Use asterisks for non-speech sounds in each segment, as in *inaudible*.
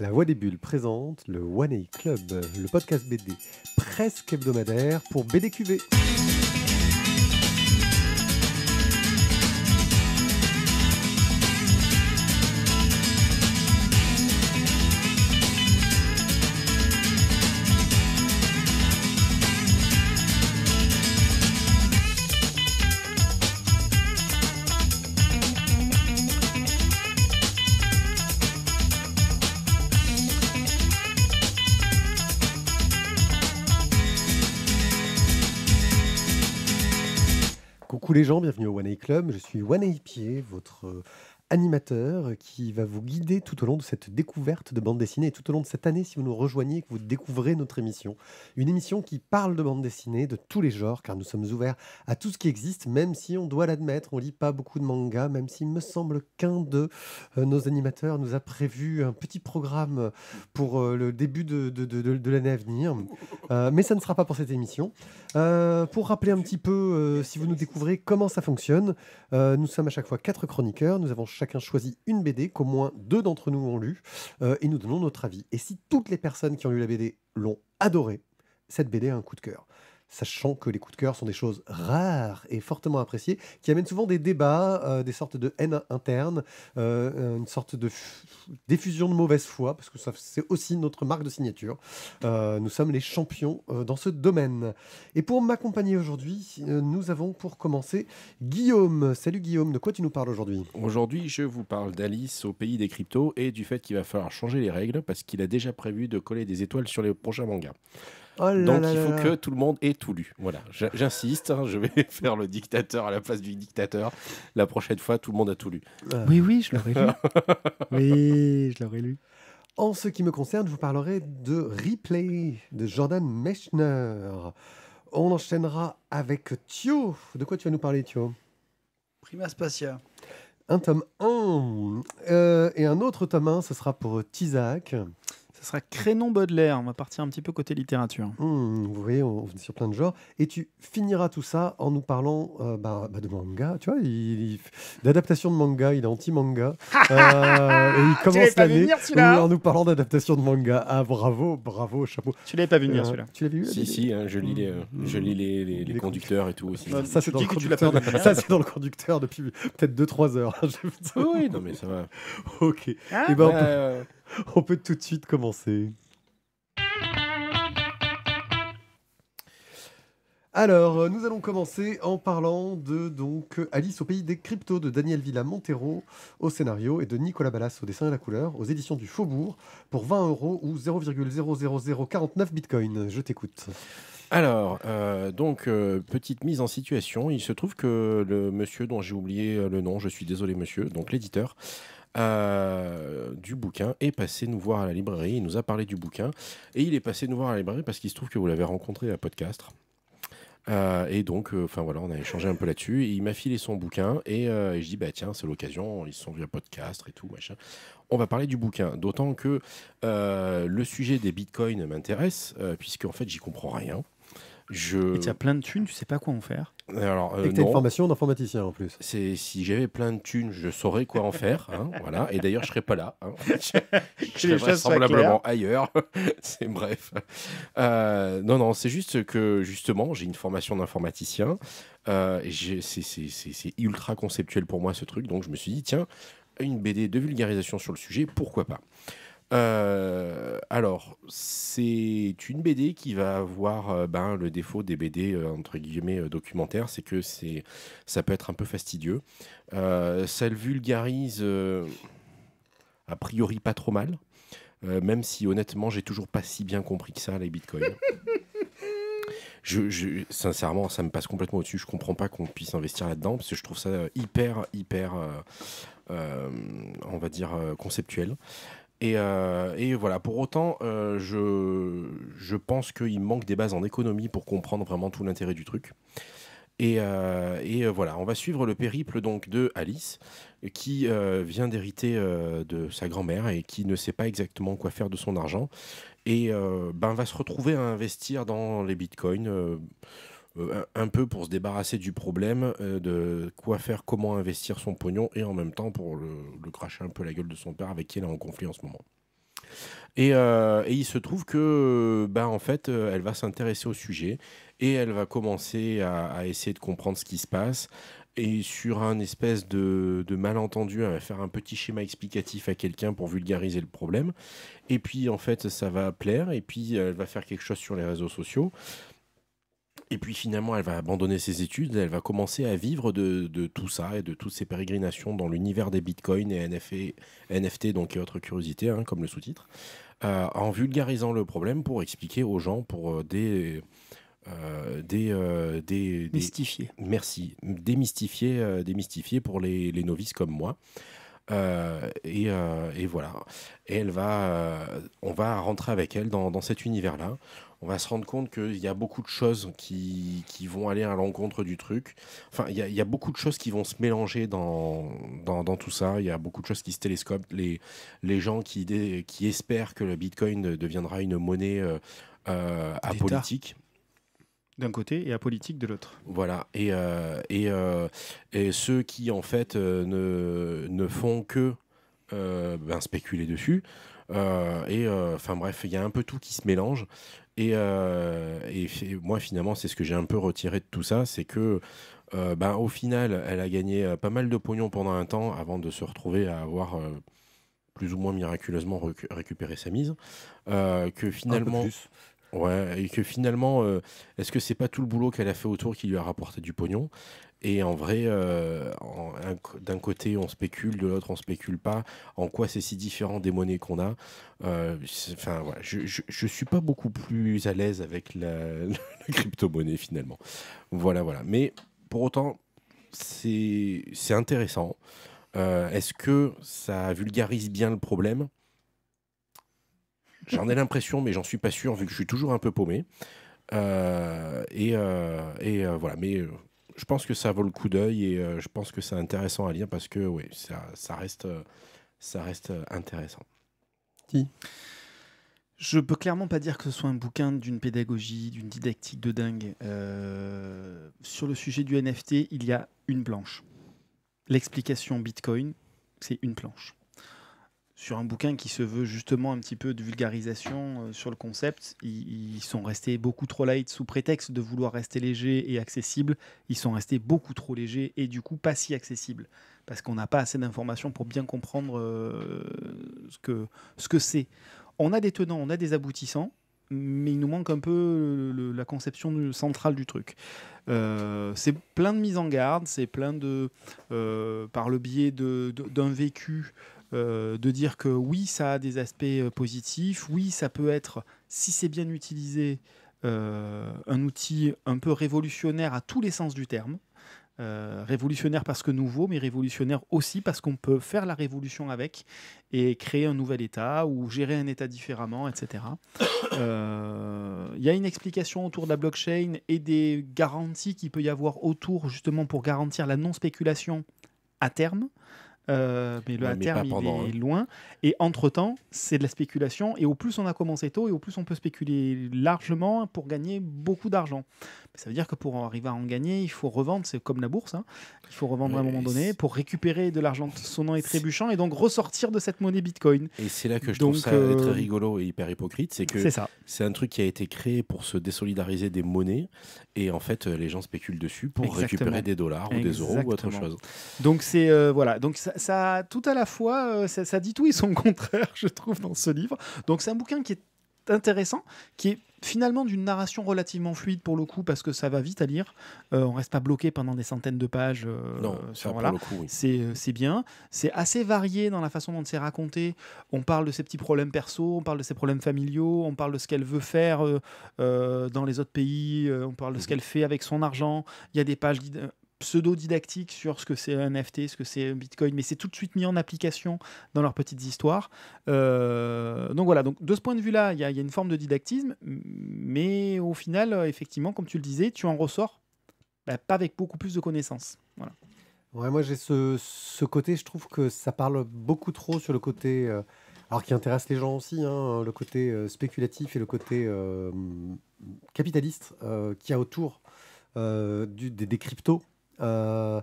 La Voix des Bulles présente le One A Club, le podcast BD presque hebdomadaire pour BDQV. les bienvenue au One A Club. Je suis One A Pied, votre euh, animateur qui va vous guider tout au long de cette découverte de bande dessinée et tout au long de cette année si vous nous rejoignez et que vous découvrez notre émission. Une émission qui parle de bande dessinée de tous les genres car nous sommes ouverts à tout ce qui existe même si on doit l'admettre, on lit pas beaucoup de mangas même s'il me semble qu'un de euh, nos animateurs nous a prévu un petit programme pour euh, le début de, de, de, l'année à venir. Euh, mais ça ne sera pas pour cette émission. pour rappeler un petit peu, si vous nous découvrez, comment ça fonctionne, nous sommes à chaque fois quatre chroniqueurs. Nous avons chaque chacun choisit une BD qu'au moins deux d'entre nous ont lue euh, et nous donnons notre avis. Et si toutes les personnes qui ont lu la BD l'ont adorée, cette BD a un coup de cœur sachant que les coups de cœur sont des choses rares et fortement appréciées, qui amènent souvent des débats, euh, des sortes de haine interne, euh, une sorte de diffusion de mauvaise foi, parce que c'est aussi notre marque de signature. Euh, nous sommes les champions dans ce domaine. Et pour m'accompagner aujourd'hui, nous avons pour commencer Guillaume. Salut Guillaume, de quoi tu nous parles aujourd'hui Aujourd'hui, je vous parle d'Alice au pays des cryptos et du fait qu'il va falloir changer les règles parce qu'il a déjà prévu de coller des étoiles sur les prochains mangas. Oh Donc il faut que tout le monde ait tout lu. Voilà, j'insiste, hein, je vais *laughs* faire le dictateur à la place du dictateur. La prochaine fois, tout le monde a tout lu. Euh. Oui, oui, je l'aurais lu. *laughs* oui, je l'aurais lu. En ce qui me concerne, je vous parlerai de Replay de Jordan Mechner. On enchaînera avec Thio. De quoi tu vas nous parler, Thio Prima Spacia Un tome 1 euh, et un autre tome 1, ce sera pour Tizak ce sera Crénon Baudelaire. On va partir un petit peu côté littérature. Mmh, vous voyez, on, est sur plein de genres. Et tu finiras tout ça en nous parlant euh, bah, bah, de manga. Tu vois, il, d'adaptation de manga, il est anti-manga. *laughs* euh, et il commence l'année hein en nous parlant d'adaptation de manga. Ah, bravo, bravo, chapeau. Tu l'avais pas vu venir euh, celui-là. Tu l'avais vu Si, si, hein, je lis les, euh, je lis les, les, conducteurs et tout aussi. ça, c'est dans, le conducteur depuis peut-être 2-3 heures. Hein, oui, non, mais ça va. Ok. Ah, et eh ben, on peut tout de suite commencer. Alors, euh, nous allons commencer en parlant de donc Alice au pays des cryptos de Daniel Villa Montero au scénario et de Nicolas Ballas au dessin et la couleur aux éditions du Faubourg pour 20 euros ou 0,00049 bitcoin. Je t'écoute. Alors, euh, donc, euh, petite mise en situation. Il se trouve que le monsieur dont j'ai oublié le nom, je suis désolé monsieur, donc l'éditeur, euh, du bouquin est passé nous voir à la librairie. Il nous a parlé du bouquin et il est passé nous voir à la librairie parce qu'il se trouve que vous l'avez rencontré à podcast. Euh, et donc, euh, enfin voilà, on a échangé un peu là-dessus. Il m'a filé son bouquin et, je dis bah tiens, c'est l'occasion. Ils sont à podcast et tout machin. On va parler du bouquin. D'autant que le sujet des bitcoins m'intéresse puisque en fait j'y comprends rien. Je... Et tu plein de thunes, tu sais pas quoi en faire. Euh, alors, euh, et une formation d'informaticien en plus. C'est si j'avais plein de thunes, je saurais quoi en faire. Hein, *laughs* voilà. Et d'ailleurs, je serais pas là. Hein. *laughs* je, serais vraisemblablement ailleurs. *laughs* c'est bref. Euh, non, non, c'est juste que justement, j'ai une formation d'informaticien. c'est ultra conceptuel pour moi ce truc. Donc, je me suis dit, tiens, une BD de vulgarisation sur le sujet, pourquoi pas euh, alors, c'est une BD qui va avoir euh, ben, le défaut des BD euh, entre guillemets documentaires, c'est que c'est, ça peut être un peu fastidieux. ça le vulgarise a priori pas trop mal, même si honnêtement j'ai toujours pas si bien compris que ça les bitcoins. *laughs* sincèrement, ça me passe complètement au-dessus. Je comprends pas qu'on puisse investir là-dedans parce que je trouve ça hyper, hyper, on va dire conceptuel. Euh, et, voilà, pour autant, euh, je, je, pense qu'il manque des bases en économie pour comprendre vraiment tout l'intérêt du truc. Et, euh, et, voilà, on va suivre le périple donc de Alice, qui vient d'hériter de sa grand-mère et qui ne sait pas exactement quoi faire de son argent, et ben, va se retrouver à investir dans les bitcoins euh, un peu pour se débarrasser du problème euh, de quoi faire, comment investir son pognon et en même temps pour le, cracher un peu la gueule de son père avec qui elle est en conflit en ce moment. Et, euh, il se trouve que, bah en fait, elle va s'intéresser au sujet et elle va commencer à, essayer de comprendre ce qui se passe. Et sur un espèce de, de malentendu, elle va faire un petit schéma explicatif à quelqu'un pour vulgariser le problème. Et puis, en fait, ça va plaire. Et puis, elle va faire quelque chose sur les réseaux sociaux. Et puis finalement, elle va abandonner ses études, elle va commencer à vivre de, de tout ça et de toutes ses pérégrinations dans l'univers des bitcoins et NFT, donc et autres curiosités, hein, comme le sous-titre, euh, en vulgarisant le problème pour expliquer aux gens, pour euh, euh, des, des, merci. Démystifier, démystifier pour les, les, novices comme moi. et, et, voilà. Et elle va, on va rentrer avec elle dans, dans cet univers-là on va se rendre compte qu'il y a beaucoup de choses qui, vont aller à l'encontre du truc. Enfin, il y, a beaucoup de choses qui vont se mélanger dans, dans, tout ça. Il y a beaucoup de choses qui se télescopent. Les, les gens qui, qui espèrent que le Bitcoin deviendra une monnaie euh, euh, apolitique d'un côté et apolitique de l'autre. Voilà, et, euh, ceux qui en fait ne, font que ben, spéculer dessus. et enfin bref, il y a un peu tout qui se mélange. Et, euh, moi, finalement, c'est ce que j'ai un peu retiré de tout ça, c'est que, ben, au final, elle a gagné euh, pas mal de pognon pendant un temps avant de se retrouver à avoir plus ou moins miraculeusement récupéré sa mise. que finalement. Ouais, et que finalement, est-ce que c'est pas tout le boulot qu'elle a fait autour qui lui a rapporté du pognon et en vrai, euh, d'un côté, on spécule, de l'autre, on spécule pas. En quoi c'est si différent des monnaies qu'on a euh, Enfin, je, ne suis pas beaucoup plus à l'aise avec *laughs* la, crypto-monnaie finalement. Voilà, voilà. Mais pour autant, c'est intéressant. Euh, est-ce que ça vulgarise bien le problème J'en ai l'impression, mais j'en suis pas sûr, vu que je suis toujours un peu paumé. et, et voilà, mais je pense que ça vaut le coup d'œil et euh, je pense que c'est intéressant à lire parce que oui, ça, reste, euh, ça reste euh, intéressant. Si. Je peux clairement pas dire que ce soit un bouquin d'une pédagogie, d'une didactique de dingue. sur le sujet du NFT, il y a une planche. L'explication Bitcoin, c'est une planche sur un bouquin qui se veut justement un petit peu de vulgarisation euh, sur le concept. Ils, sont restés beaucoup trop light sous prétexte de vouloir rester léger et accessible. Ils sont restés beaucoup trop légers et du coup pas si accessibles parce qu'on n'a pas assez d'informations pour bien comprendre euh, ce que ce que c'est. On a des tenants, on a des aboutissants, mais il nous manque un peu la conception centrale du truc. Euh, c'est plein de mise en garde, c'est plein de, par le biais d'un vécu, euh, de dire que oui, ça a des aspects euh, positifs, oui, ça peut être, si c'est bien utilisé, euh, un outil un peu révolutionnaire à tous les sens du terme. révolutionnaire parce que nouveau, mais révolutionnaire aussi parce qu'on peut faire la révolution avec et créer un nouvel État ou gérer un État différemment, etc. Il y a une explication autour de la blockchain et des garanties qu'il peut y avoir autour, justement pour garantir la non-spéculation à terme. Euh, mais le terre terme, est hein. loin. Et entre-temps, c'est de la spéculation. Et au plus on a commencé tôt, et au plus on peut spéculer largement pour gagner beaucoup d'argent. Ça veut dire que pour arriver à en gagner, il faut revendre. C'est comme la bourse. Hein. Il faut revendre à un moment donné pour récupérer de l'argent sonnant et trébuchant et donc ressortir de cette monnaie Bitcoin. Et c'est là que je trouve ça euh, très rigolo et hyper hypocrite. C'est que c'est un truc qui a été créé pour se désolidariser des monnaies. Et en fait, euh, les gens spéculent dessus pour récupérer des dollars ou des euros ou autre chose. Donc c'est voilà. Donc ça, ça, tout à la fois, euh, ça, dit tout et son *laughs* contraire, je trouve, dans ce livre. Donc c'est un bouquin qui est intéressant, qui est finalement d'une narration relativement fluide pour le coup parce que ça va vite à lire On euh, on reste pas bloqué pendant des centaines de pages euh, non ça voilà. oui. Euh, c'est bien c'est assez varié dans la façon dont c'est raconté on parle de ses petits problèmes perso on parle de ses problèmes familiaux on parle de ce qu'elle veut faire dans les autres pays on parle de ce mhm. qu'elle fait avec son argent il y a des pages pseudo-didactique sur ce que c'est un NFT, ce que c'est un Bitcoin, mais c'est tout de suite mis en application dans leurs petites histoires. Euh, donc voilà, donc de ce point de vue-là, il y, a une forme de didactisme, mais au final, euh, effectivement, comme tu le disais, tu en ressors bah, pas avec beaucoup plus de connaissances. Voilà. Ouais, moi j'ai ce, côté, je trouve que ça parle beaucoup trop sur le côté, euh, alors qui intéresse les gens aussi, hein, le côté spéculatif et le côté capitaliste qui qu'il y a autour des, des, cryptos euh,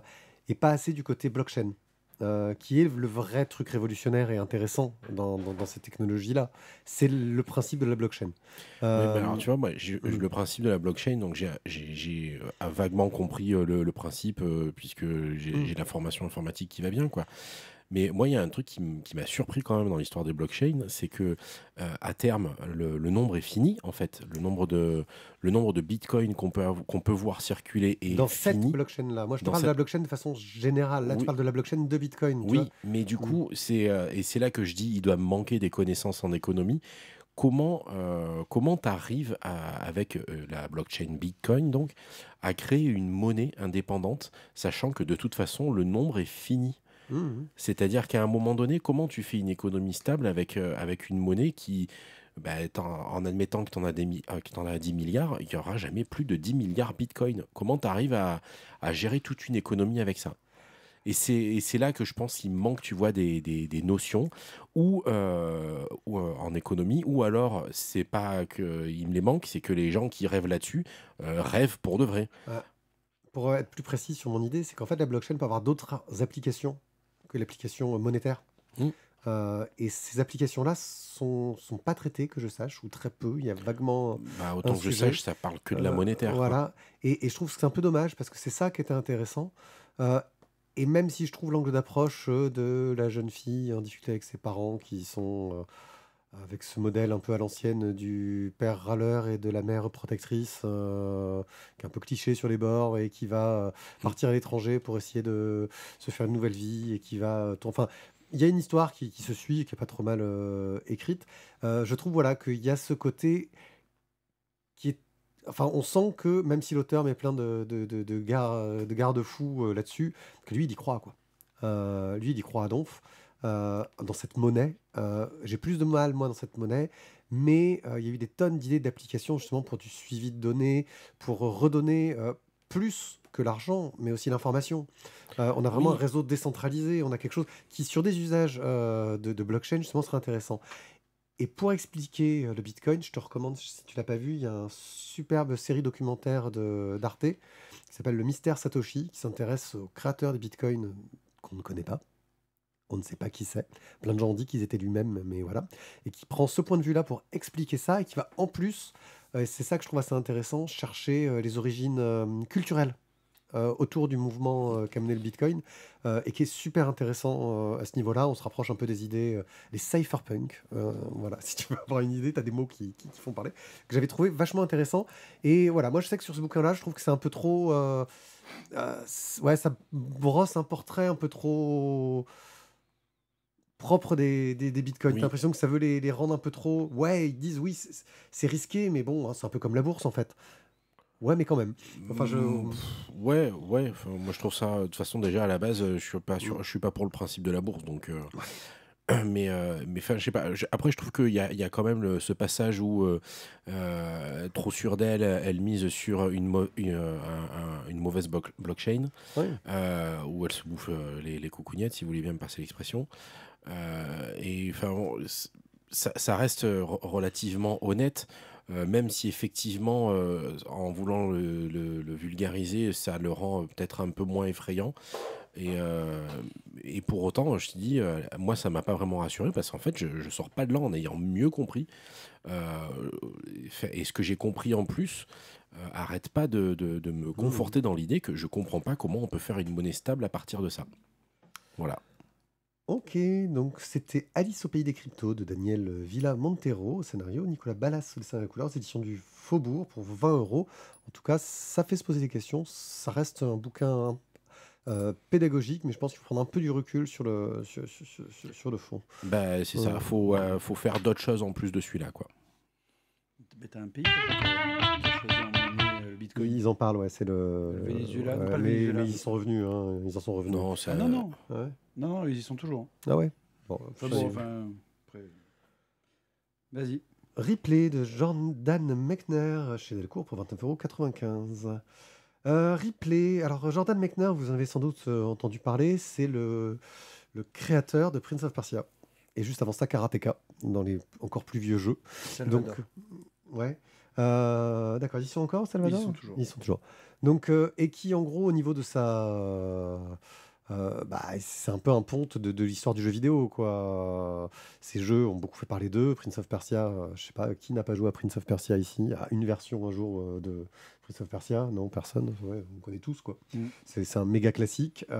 et pas assez du côté blockchain, euh, qui est le vrai truc révolutionnaire et intéressant dans, dans, dans ces technologies-là. C'est le principe de la blockchain. Ben euh, alors, tu vois, le mm. principe de la blockchain, donc j'ai vaguement compris le, principe, puisque j'ai de mm. la formation informatique qui va bien, quoi. Mais moi, il y a un truc qui m'a surpris quand même dans l'histoire des blockchains, c'est que euh, à terme, le, nombre est fini en fait. Le nombre de le nombre de bitcoins qu'on peut qu'on peut voir circuler est dans cette blockchain là. Moi, je te parle de la blockchain de façon générale. Là, tu parles de la blockchain de bitcoin. Oui, mais du mm. coup, c'est euh, et c'est là que je dis, il doit me manquer des connaissances en économie comment euh, tu comment t'arrives avec la blockchain Bitcoin donc à créer une monnaie indépendante, sachant que de toute façon le nombre est fini. Mmh. C'est-à-dire qu'à un moment donné, comment tu fais une économie stable avec, euh, avec une monnaie qui, bah, en, admettant que tu en, as 10 euh, milliards, il n'y aura jamais plus de 10 milliards Bitcoin. Comment tu arrives à, gérer toute une économie avec ça et c'est là que je pense qu'il manque, tu vois, des, notions ou, euh, en économie, ou alors c'est pas qu'il me les manque, c'est que les gens qui rêvent là-dessus rêvent pour de vrai. pour être plus précis sur mon idée, c'est qu'en fait la blockchain peut avoir d'autres applications l'application monétaire. Mmh. Euh, et ces applications-là sont, sont pas traitées, que je sache, ou très peu. Il y a vaguement. Bah, autant que je sache, ça parle que de la euh, monétaire. voilà. Et, je trouve que c'est un peu dommage parce que c'est ça qui était intéressant. Euh, et même si je trouve l'angle d'approche de la jeune fille en difficulté avec ses parents qui sont avec ce modèle un peu à l'ancienne du père râleur et de la mère protectrice, euh, qui est un peu cliché sur les bords et qui va euh, mm. partir à l'étranger pour essayer de se faire une nouvelle vie et qui va. Euh, enfin, il y a une histoire qui, se suit, et qui est pas trop mal écrite. je trouve voilà qu'il y a ce côté qui est enfin, on sent que même si l'auteur met plein de, de, garde-fous là-dessus, que lui, il y croit, quoi. lui, il y croit à Donf. Euh, dans cette monnaie. Euh, j'ai plus de mal, moi, dans cette monnaie, mais euh, il y a eu des tonnes d'idées d'applications justement pour du suivi de données, pour redonner plus que l'argent, mais aussi l'information. on a vraiment un réseau décentralisé, on a quelque chose qui, sur des usages de, blockchain, justement, serait intéressant. Et pour expliquer le Bitcoin, je te recommande, si tu l'as pas vu, il y a une superbe série documentaire d'Arte qui s'appelle Le Mystère Satoshi, qui s'intéresse aux créateurs des Bitcoin qu'on ne connaît pas on ne sait pas qui c'est. Plein de gens ont dit qu'ils étaient lui-même, mais voilà. Et qui prend ce point de vue-là pour expliquer ça et qui va en plus, euh, c'est ça que je trouve assez intéressant, chercher euh, les origines euh, culturelles autour du mouvement qu'a mené le Bitcoin et qui est super intéressant à ce niveau-là. On se rapproche un peu des idées, les cypherpunk. voilà, *laughs* si tu veux avoir une idée, tu as des mots qui, qui, font parler, que j'avais trouvé vachement intéressant. Et voilà, moi je sais que sur ce bouquin-là, je trouve que c'est un peu trop. ouais, ça brosse un portrait un peu trop propre des, des, bitcoins. Oui. T'as l'impression que ça veut les, les, rendre un peu trop. Ouais, ils disent oui, c'est risqué, mais bon, hein, c'est un peu comme la bourse en fait. Ouais, mais quand même. Enfin, je... Mm, ouais, ouais. moi, je trouve ça. De toute façon, déjà à la base, euh, je suis pas sûr, mm. je suis pas pour le principe de la bourse, donc. Euh, *clears throat* mais euh, mais enfin je sais pas après je trouve qu'il y a, y a, quand même ce passage où trop sûre d'elle elle mise sur une, une, mauvaise blockchain où elle se bouffe les, les coucougnettes si vous voulez bien me passer l'expression euh, et enfin, bon, ça, reste euh, relativement honnête. Euh, même si effectivement, en voulant le, vulgariser, ça le rend peut-être un peu moins effrayant. Et, et pour autant, je te dis, moi, ça m'a pas vraiment rassuré parce qu'en fait, je, ne sors pas de là en ayant mieux compris. et ce que j'ai compris en plus, arrête pas de, de me mmh. conforter dans l'idée que je comprends pas comment on peut faire une monnaie stable à partir de ça. Voilà. Ok, donc c'était Alice au pays des cryptos de Daniel Villa Montero au scénario, Nicolas Ballas au dessin de la couleur, édition du Faubourg pour 20 euros. En tout cas, ça fait se poser des questions. Ça reste un bouquin euh, pédagogique, mais je pense qu'il faut prendre un peu du recul sur le, sur, le fond. Bah, c'est ça, il euh, faut, euh, faut faire d'autres choses en plus de celui-là. quoi. t'as un pays ils en parlent, ouais, c'est le. Venezuela, mais, ils sont revenus, hein, ils en sont revenus. Non, ah, ah non, non. ils y sont toujours. Ah ouais. Vas-y. replay de Jordan Mechner chez Delcourt pour 29,95€. Euh, Replay. alors euh, Jordan Mechner, vous en avez sans doute euh, entendu parler, c'est le, le créateur de Prince of Persia. Et juste avant ça, Karateka, dans les encore plus vieux jeux. Donc, ouais. Euh, d'accord, ils sont encore Salvador Ils sont toujours. Ils sont toujours. Donc, euh, et qui, en gros, au niveau de sa. Euh, bah, c'est un peu un ponte de, l'histoire du jeu vidéo. Quoi. Ces jeux ont beaucoup fait parler d'eux. Prince of Persia, je sais pas, qui n'a pas joué à Prince of Persia ici À une version un jour de Prince of Persia Non, personne. on connaît tous. quoi. Mm. C'est un méga classique. il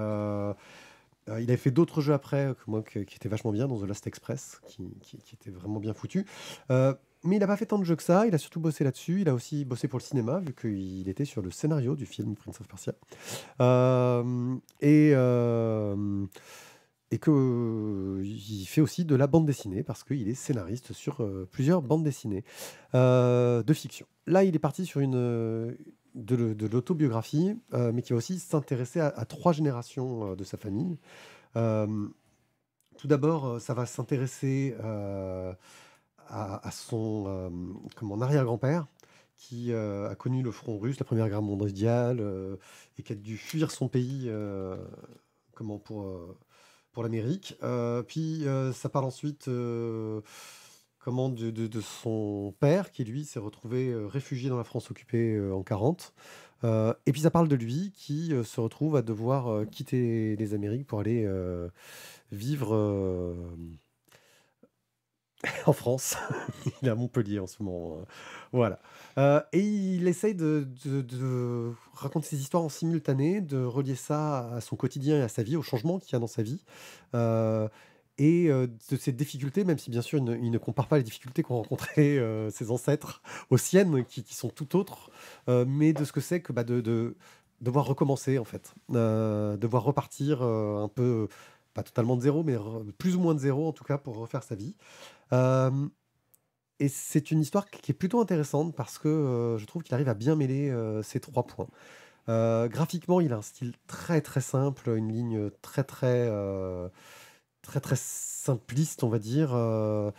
avait fait d'autres jeux après, que moi, qui, qui étaient vachement bien, dans The Last Express, qui, qui, qui était vraiment bien foutu. Mais il n'a pas fait tant de jeux que ça, il a surtout bossé là-dessus, il a aussi bossé pour le cinéma, vu qu'il était sur le scénario du film Prince of Persia. Euh, et euh, et qu'il fait aussi de la bande dessinée, parce qu'il est scénariste sur euh, plusieurs bandes dessinées de fiction. Là, il est parti sur une, de, l'autobiographie, mais qui va aussi s'intéresser à, à, trois générations de sa famille. tout d'abord, ça va s'intéresser à, à son euh, arrière-grand-père, qui euh, a connu le front russe, la Première Guerre mondiale, euh, et qui a dû fuir son pays comment, pour, pour l'Amérique. puis ça parle ensuite comment, de, de, son père, qui lui s'est retrouvé réfugié dans la France occupée en 40. et puis ça parle de lui qui se retrouve à devoir quitter les Amériques pour aller vivre *laughs* en France. *laughs* il est à Montpellier en ce moment. Euh, voilà. Euh, et il essaye de, raconter ses histoires en simultané, de relier ça à son quotidien et à sa vie, au changement qu'il y a dans sa vie. Euh, et de ses difficultés, même si bien sûr il ne, compare pas les difficultés qu'ont rencontrées ses ancêtres aux siennes, qui, sont tout autres, mais de ce que c'est que bah, de, de, devoir recommencer en fait, devoir repartir un peu, pas totalement de zéro, mais plus ou moins de zéro en tout cas pour refaire sa vie. Euh, et c'est une histoire qui est plutôt intéressante parce que euh, je trouve qu'il arrive à bien mêler euh, ces trois points. graphiquement, il a un style très très simple, une ligne très très très très simpliste, on va dire, un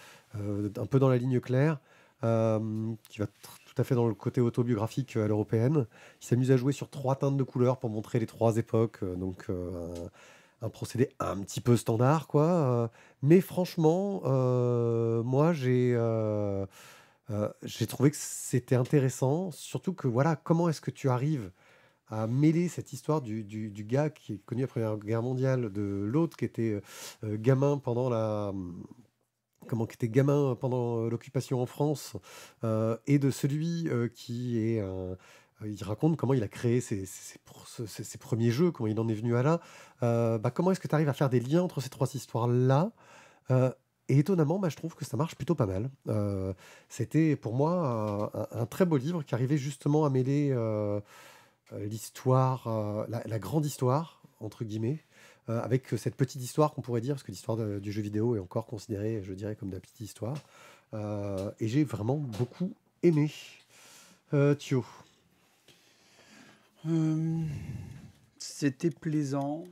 peu dans la ligne claire, qui va tout à fait dans le côté autobiographique à l'européenne. Il s'amuse à jouer sur trois teintes de couleurs pour montrer les trois époques, donc un procédé un petit peu standard, quoi. Euh, mais franchement, euh, moi, j'ai euh, j'ai trouvé que c'était intéressant. Surtout que, voilà, comment est-ce que tu arrives à mêler cette histoire du, du, gars qui est connu la Première Guerre mondiale, de l'autre qui était gamin pendant la hum, comment qui était gamin pendant l'occupation en France, et de celui qui est un, euh, il raconte comment il a créé ses, premiers jeux, comment il en est venu à là. Euh, bah, comment est-ce que tu arrives à faire des liens entre ces trois histoires-là euh, Et étonnamment, bah, je trouve que ça marche plutôt pas mal. C'était pour moi un, très beau livre qui arrivait justement à mêler l'histoire, la, la, grande histoire, entre guillemets. avec cette petite histoire qu'on pourrait dire, parce que l'histoire du jeu vidéo est encore considérée, je dirais, comme de la petite histoire. et j'ai vraiment beaucoup aimé. Thio, euh, c'était plaisant.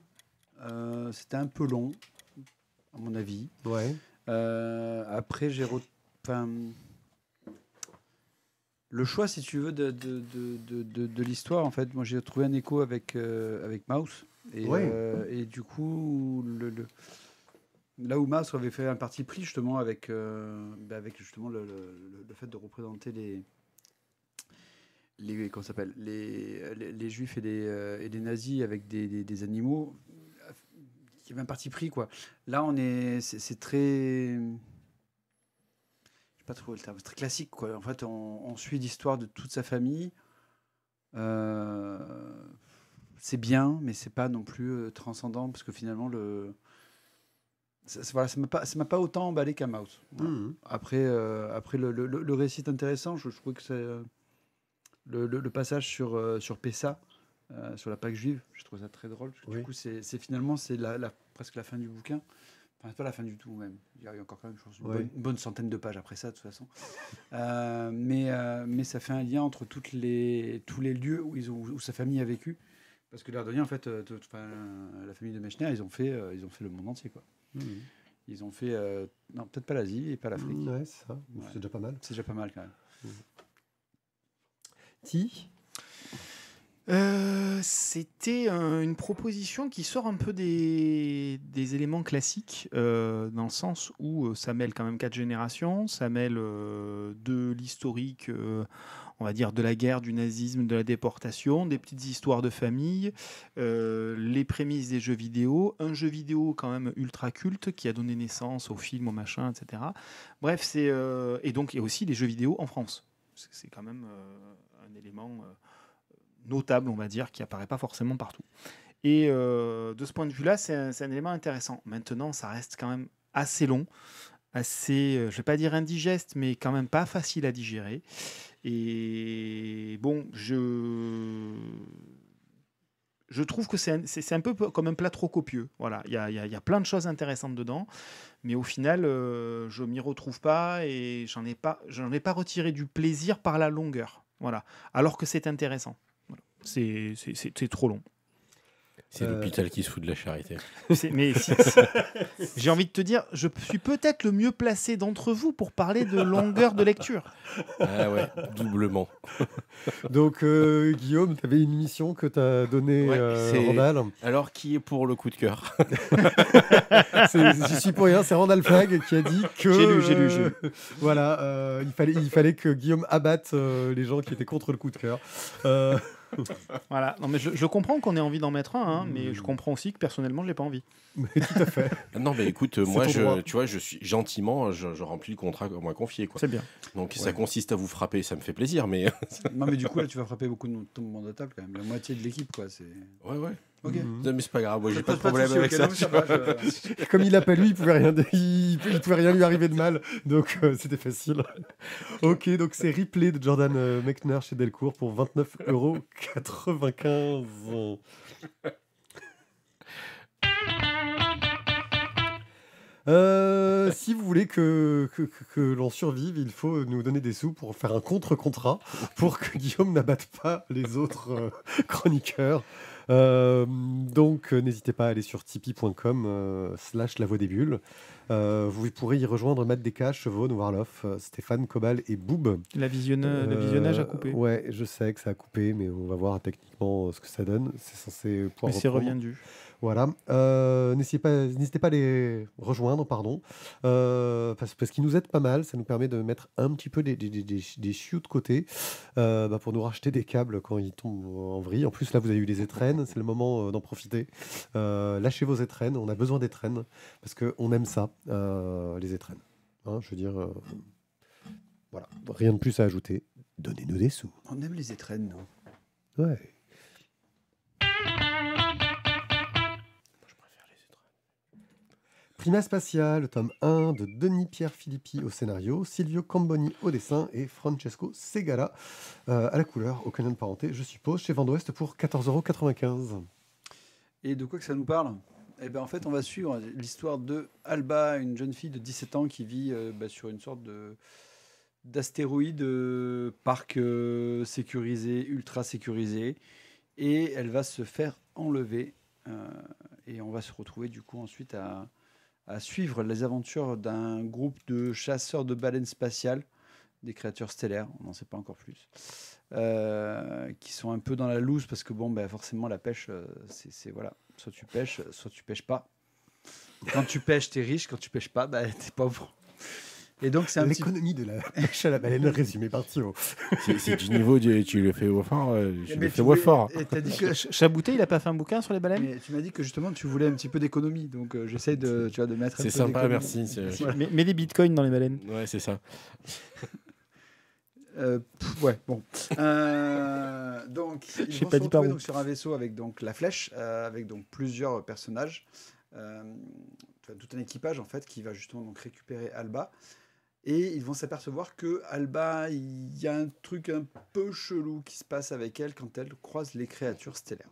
Euh, c'était un peu long, à mon avis. Ouais. Euh, après, j'ai. le choix, si tu veux, de, de, l'histoire, en fait, moi j'ai trouvé un écho avec, avec Mouse. Et, et du coup, le, là où Mouse avait fait un parti pris justement avec, ben, avec justement le, fait de représenter les, les, comment s'appelle, les, les, juifs et les euh, et des nazis avec des, des, animaux, il y avait un parti pris, quoi. Là, on est, c'est très pas trop le terme, c'est très classique quoi. En fait, on, suit l'histoire de toute sa famille. Euh, c'est bien, mais c'est pas non plus euh, transcendant parce que finalement le ça, voilà, ça m'a pas ça m'a pas autant emballé qu'un Mouse. Mmh. Après après le, le, récit intéressant, je, je que c'est le, passage sur, euh, sur Pessa, euh, sur la Pâque juive, je trouve ça très drôle. Du coup, c'est finalement c'est la, presque la fin du bouquin. Enfin, pas la fin du tout, même. Il y a encore quand même, une, bonne, centaine de pages après ça, de toute façon. Euh, mais, mais ça fait un lien entre toutes les, tous les lieux où, ils ont, sa famille a vécu. Parce que l'Ardonien, en fait, la famille de Mechner, ils ont fait, ils ont fait le monde entier, quoi. Mmh. Ils ont fait, non, peut-être pas l'Asie et pas l'Afrique. Mmh, ouais, c'est ça. C'est déjà pas mal. C'est déjà pas mal, quand même. Mmh. Euh, c'était une proposition qui sort un peu des, éléments classiques, euh, dans le sens où euh, ça mêle quand même quatre générations, ça mêle de l'historique, on va dire, de la guerre, du nazisme, de la déportation, des petites histoires de famille, les prémices des jeux vidéo, un jeu vidéo quand même ultra culte qui a donné naissance au film, aux machin, etc. Bref, c'est. et donc, il y a aussi les jeux vidéo en France c'est quand même euh, un élément euh, notable, on va dire, qui apparaît pas forcément partout. Et euh, de ce point de vue-là, c'est un, élément intéressant. Maintenant, ça reste quand même assez long, assez, je vais pas dire indigeste, mais quand même pas facile à digérer. Et bon, je je trouve que c'est un, peu comme un plat trop copieux. Voilà, il y a, plein de choses intéressantes dedans, mais au final, euh, je m'y retrouve pas et j'en ai pas, ai pas retiré du plaisir par la longueur. Voilà, alors que c'est intéressant. C'est trop long. C'est euh, l'hôpital qui se fout de la charité. *laughs* Mais *laughs* j'ai envie de te dire, je suis peut-être le mieux placé d'entre vous pour parler de longueur de lecture. Ah ouais, doublement. *laughs* Donc euh, Guillaume, tu avais une mission que tu as donnée à euh, Alors qui est pour le coup de cœur Je suis pour rien, c'est Randall Flag qui a dit que... J'ai lu, j'ai lu, voilà, il, fallait, il fallait que Guillaume abatte les gens qui étaient contre le coup de cœur. *laughs* voilà. Non, mais je, comprends qu'on ait envie d'en mettre un, hein, mais je mm. comprends aussi que personnellement, je n'ai pas envie. *laughs* Mais tout à fait. *laughs* non, mais écoute, moi, je, tu vois, je suis gentiment, je, remplis le contrat qu'on m'a confié. C'est bien. Donc, ça consiste à vous frapper, ça me fait plaisir, mais. non, mais du coup, là, tu vas frapper beaucoup de monde à table quand même. La moitié de l'équipe, quoi. Ouais, ouais. Mhm. mais c'est pas grave, j'ai pas de problème avec ça. *laughs* Comme il l'a pas il pouvait rien, il... pouvait rien lui arriver de mal, donc euh, c'était facile. ok, donc c'est replay de Jordan euh, chez Delcourt pour 29,95€. Euh, si vous voulez que, que, l'on survive, il faut nous donner des sous pour faire un contre-contrat pour que Guillaume n'abatte pas les autres euh, chroniqueurs. Euh, donc, euh, n'hésitez pas à aller sur tipeee.com euh, slash la voix des bulles. Euh, vous pourrez y rejoindre Matt Desca, Chevaux, Warloff, euh, Stéphane Cobal et Boob. La le euh, visionnage a coupé. Ouais, je sais que ça a coupé, mais on va voir techniquement ce que ça donne. C'est censé pouvoir. Mais c'est reviendu. Voilà. n'hésitez pas, n'hésitez pas à les rejoindre, pardon, parce, qu'ils nous aident pas mal. Ça nous permet de mettre un petit peu des, chiots de côté bah, pour nous racheter des câbles quand ils tombent en vrille. En plus, là, vous avez eu des étrennes. C'est le moment d'en profiter. lâchez vos étrennes. On a besoin d'étrennes parce qu'on aime ça. Euh, les étrennes. Hein, je veux dire, euh, voilà, rien de plus à ajouter. Donnez-nous des sous. On aime les étrennes, non Ouais. Prima Spatiale, tome 1 de Denis-Pierre Filippi au scénario, Silvio Camboni au dessin et Francesco Segala euh, à la couleur, au canon de parenté, je suppose, chez Vendouest pour 14,95€. Et de quoi que ça nous parle eh ben, en fait, on va suivre l'histoire de Alba, une jeune fille de 17 ans qui vit euh, bah, sur une sorte de d'astéroïde euh, parc euh, sécurisé, ultra sécurisé, et elle va se faire enlever. et on va se retrouver du coup ensuite à, suivre les aventures d'un groupe de chasseurs de baleines spatiales, des créatures stellaires, on n'en sait pas encore plus, qui sont un peu dans la loose parce que bon, ben forcément la pêche, c'est voilà, Soit tu pêches, soit tu pêches pas. Quand tu pêches, t'es riche. Quand tu pêches pas, bah, t'es pauvre. Et donc, c'est L'économie petit... de la pêche à la baleine résumé par Thio. C'est du niveau, du, tu le fais au fort. Euh, eh tu ben, le fais au fort. Et as dit que *laughs* Chabouté, il a pas fait un bouquin sur les baleines mais Tu m'as dit que justement, tu voulais un petit peu d'économie. Donc, euh, j'essaie de, tu vois, de mettre. C'est sympa, merci. Mais, mets des bitcoins dans les baleines. Ouais, c'est ça. Euh, ouais, bon. Euh, donc, *laughs* ils vont pas se retrouver donc, sur un vaisseau avec donc la flèche, euh, avec donc plusieurs personnages, tout un équipage en fait qui va justement donc récupérer Alba. Et ils vont s'apercevoir que Alba, il y a un truc un peu chelou qui se passe avec elle quand elle croise les créatures stellaires.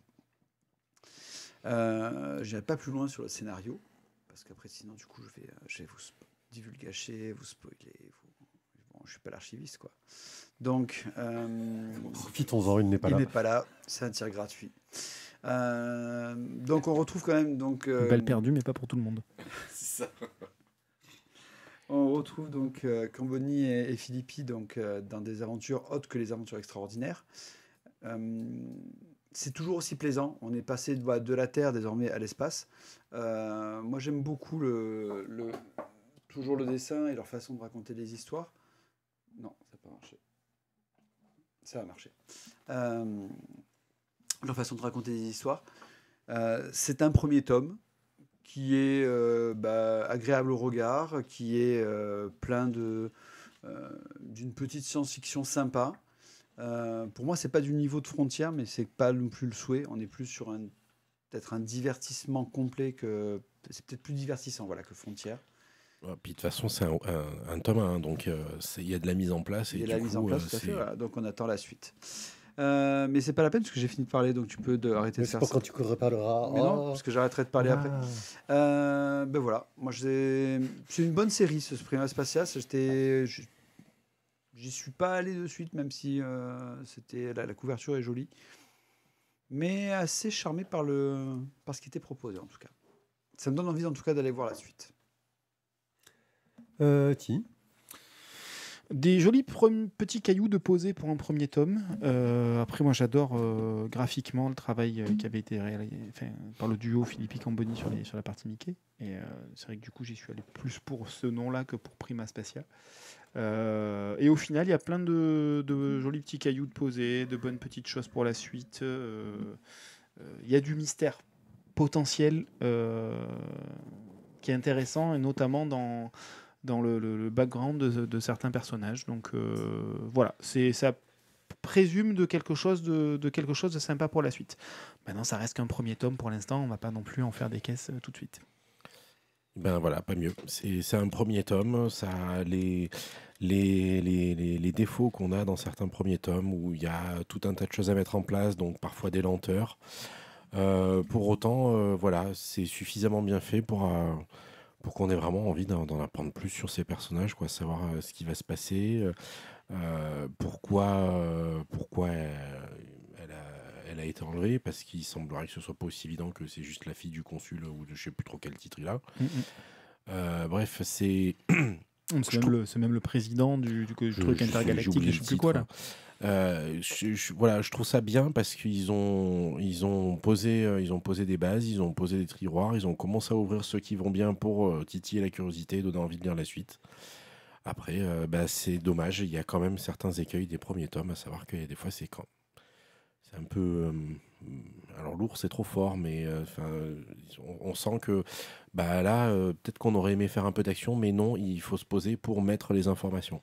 Euh, n'irai pas plus loin sur le scénario parce qu'après sinon du coup je vais, je vais vous divulgacher, vous spoiler, vous je suis pas l'archiviste, quoi. Donc, euh, profitons-en, il n'est pas là. Il n'est pas là, c'est un tir gratuit. Euh, donc, on retrouve quand même donc. Euh, Belle perdue, mais pas pour tout le monde. *laughs* ça. On retrouve donc Camboni et, Philippi donc dans des aventures autres que les aventures extraordinaires. c'est toujours aussi plaisant. On est passé de, bah, de la Terre désormais à l'espace. moi, j'aime beaucoup le, le, toujours le dessin et leur façon de raconter les histoires. Non, ça n'a pas marché. Ça a marché. Euh, leur façon de raconter des histoires. Euh, c'est un premier tome qui est euh, bah, agréable au regard, qui est euh, plein de d'une petite science-fiction sympa. pour moi, c'est pas du niveau de frontière, mais c'est pas non plus le souhait. On est plus sur un peut-être un divertissement complet que c'est peut-être plus divertissant voilà que frontière. Ouais, puis de toute façon, c'est un, tome donc euh, il y a de la mise en place. Il y a de la mise en place, euh, fait. Donc on attend la suite. Euh, mais c'est pas la peine parce que j'ai fini de parler, donc tu peux de, arrêter de faire quand tu reparleras. Mais non, oh. parce que j'arrêterai de parler après. Ah. Euh, ben voilà, moi c'est une bonne série ce Prima Spatial. J'étais, j'y suis pas allé de suite, même si c'était la, couverture est jolie, mais assez charmé par le, par ce qui était proposé en tout cas. Ça me donne envie en tout cas d'aller voir la suite. Euh, ti. Des jolis petits cailloux de poser pour un premier tome. Euh, après, moi, j'adore euh, graphiquement le travail qui avait été réalisé par le duo Philippi Camboni sur, sur la partie Mickey. Et c'est vrai que du coup, j'y suis allé plus pour ce nom-là que pour Prima Spatia. et au final, il y a plein de, de, jolis petits cailloux de poser, de bonnes petites choses pour la suite. Il y a du mystère potentiel qui est intéressant, et notamment dans dans le, le, background de, de, certains personnages. Donc euh, voilà, c'est ça présume de quelque chose de, de, quelque chose de sympa pour la suite. Maintenant, ça reste qu'un premier tome pour l'instant. On va pas non plus en faire des caisses euh, tout de suite. Ben voilà, pas mieux. C'est un premier tome. Ça les les, les, les, défauts qu'on a dans certains premiers tomes où il y a tout un tas de choses à mettre en place, donc parfois des lenteurs. Euh, pour autant, voilà, c'est suffisamment bien fait pour pour qu'on ait vraiment envie d'en apprendre plus sur ces personnages, quoi, savoir euh, ce qui va se passer, euh, euh, pourquoi, pourquoi elle a, été enlevée, parce qu'il semblerait que ce soit pas aussi évident que c'est juste la fille du consul ou de je sais plus trop quel titre il a. Mm, mm. bref, c'est *clears throat* C'est même, même, le président du, du, truc intergalactique, je sais plus quoi là. Hein. Euh, je, voilà, je trouve ça bien parce qu'ils ont, ils ont, posé, euh, ils ont posé des bases, ils ont posé des tiroirs, ils ont commencé à ouvrir ceux qui vont bien pour euh, titiller la curiosité et donner envie de lire la suite. Après, bah, c'est dommage, il y a quand même certains écueils des premiers tomes, à savoir que des fois c'est quand. C'est un peu. alors lourd, c'est trop fort, mais on, sent que bah là, euh, peut-être qu'on aurait aimé faire un peu d'action, mais non, il faut se poser pour mettre les informations.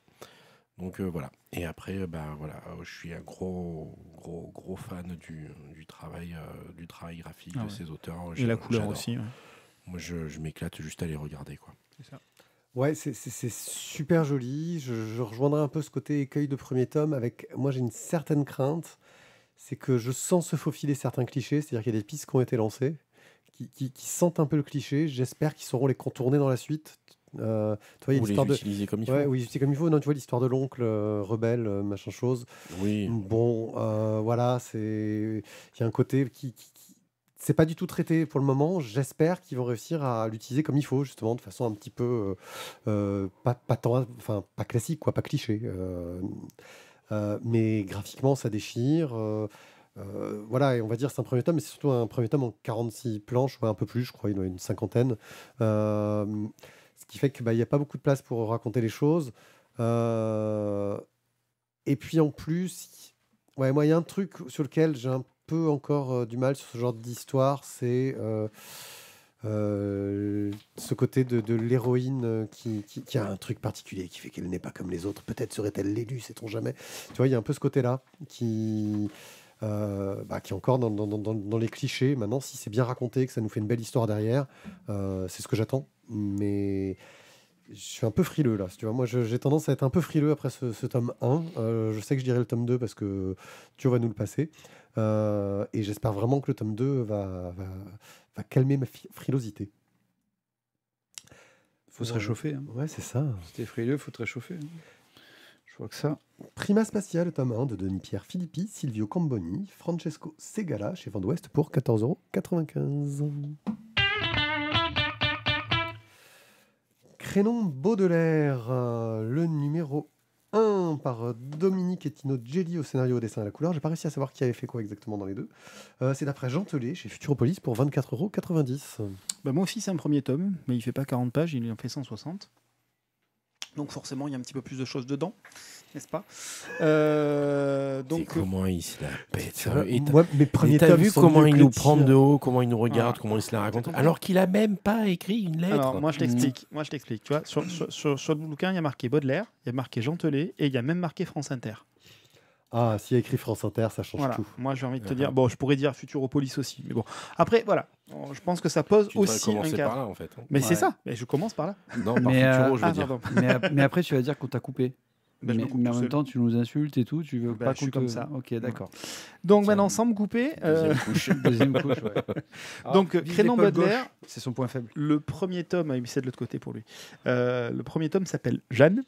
Donc euh, voilà. Et après, euh, bah, voilà, je suis un gros, gros, gros fan du, du travail, du travail graphique ah de ces auteurs. Et la couleur aussi. Moi, je, m'éclate juste à les regarder. Quoi. C'est ça. Ouais, c'est, super joli. Je, je, rejoindrai un peu ce côté écueil de premier tome avec. Moi, j'ai une certaine crainte. C'est que je sens se faufiler certains clichés, c'est-à-dire qu'il y a des pistes qui ont été lancées qui, sentent un peu le cliché. J'espère qu'ils sauront les contourner dans la suite. Euh, comme il faut. oui, c'est comme il faut. Non, tu vois l'histoire de l'oncle euh, rebelle, euh, machin chose. Oui. Bon, euh, voilà, c'est il y a un côté qui, c'est pas du tout traité pour le moment. J'espère qu'ils vont réussir à l'utiliser comme il faut, justement, de façon un petit peu pas, pas, enfin, pas classique, quoi, pas cliché. mais graphiquement, ça déchire. Euh, voilà, et on va dire c'est un premier tome, mais c'est surtout un premier tome en 46 planches, ou un peu plus, je crois, il y en a une cinquantaine. Euh, ce qui fait qu'il bah, n'y y a pas beaucoup de place pour raconter les choses. Euh, et puis en plus, ouais, moi, il y a un truc sur lequel j'ai un peu encore du mal sur ce genre d'histoire, c'est. ce côté de, l'héroïne qui, a un truc particulier qui fait qu'elle n'est pas comme les autres. Peut-être serait-elle l'élu, sait-on jamais. Tu vois, il y a un peu ce côté-là qui, euh, bah, qui est encore dans, les clichés. Maintenant, si c'est bien raconté, que ça nous fait une belle histoire derrière, euh, c'est ce que j'attends. Mais je suis un peu frileux là. Tu vois, moi, j'ai tendance à être un peu frileux après ce, tome 1. Euh, je sais que je dirai le tome 2 parce que tu vas nous le passer. et j'espère vraiment que le tome 2 va, calmer ma frilosité faut se réchauffer. Hein. Ouais, c'est ça. Si t'es frileux, faut te réchauffer. Hein. Prima spatial, tome 1 de Denis-Pierre Filippi, Silvio Camboni, Francesco Segala chez Vendouest, pour 14,95€. Crénon Baudelaire, euh, le numéro 1 par Dominique Etino Gelli au scénario, au dessin à la couleur. J'ai pas réussi à savoir qui avait fait quoi exactement dans les deux. Euh, c'est d'après Jean chez Futuropolis pour 24,90€. Bah, moi aussi, c'est un premier tome, mais il fait pas 40 pages, il en fait 160 donc forcément il y a un petit peu plus de choses dedans, n'est-ce pas euh, Donc euh, comment il se la pète euh, Mais t'as vu comment il nous prend de hein. haut, comment il nous regarde, ah. comment il se la raconte, alors qu'il a même pas écrit une lettre. moi je t'explique, mm. moi je t'explique. Tu sur, sur, sur, le bouquin il y a marqué Baudelaire, il y a marqué Gentelet et il y a même marqué France Inter. Ah, s'il y a écrit France Inter, ça change tout. Moi, j'ai envie de te dire, bon, je pourrais dire Futuropolis aussi, mais bon. Après, voilà, oh, je pense que ça pose aussi un cas Par là, en fait. Hein. Mais c'est ça. Mais je commence par là. Non, par mais Futuro, euh, je veux dire. Ah, *laughs* mais, après, tu vas dire qu'on t'a coupé. Ben, mais, en même temps, tu nous insultes et tout. Tu veux pas ben, pas comme ça. Ok, d'accord. Donc maintenant, sans me couper. Euh, Deuxième *laughs* couche. Deuxième couche ouais. Ah, Donc, Crénon Baudelaire, c'est son point faible. Le premier tome, ah il me de l'autre côté pour lui. Euh, le premier tome s'appelle Jeanne.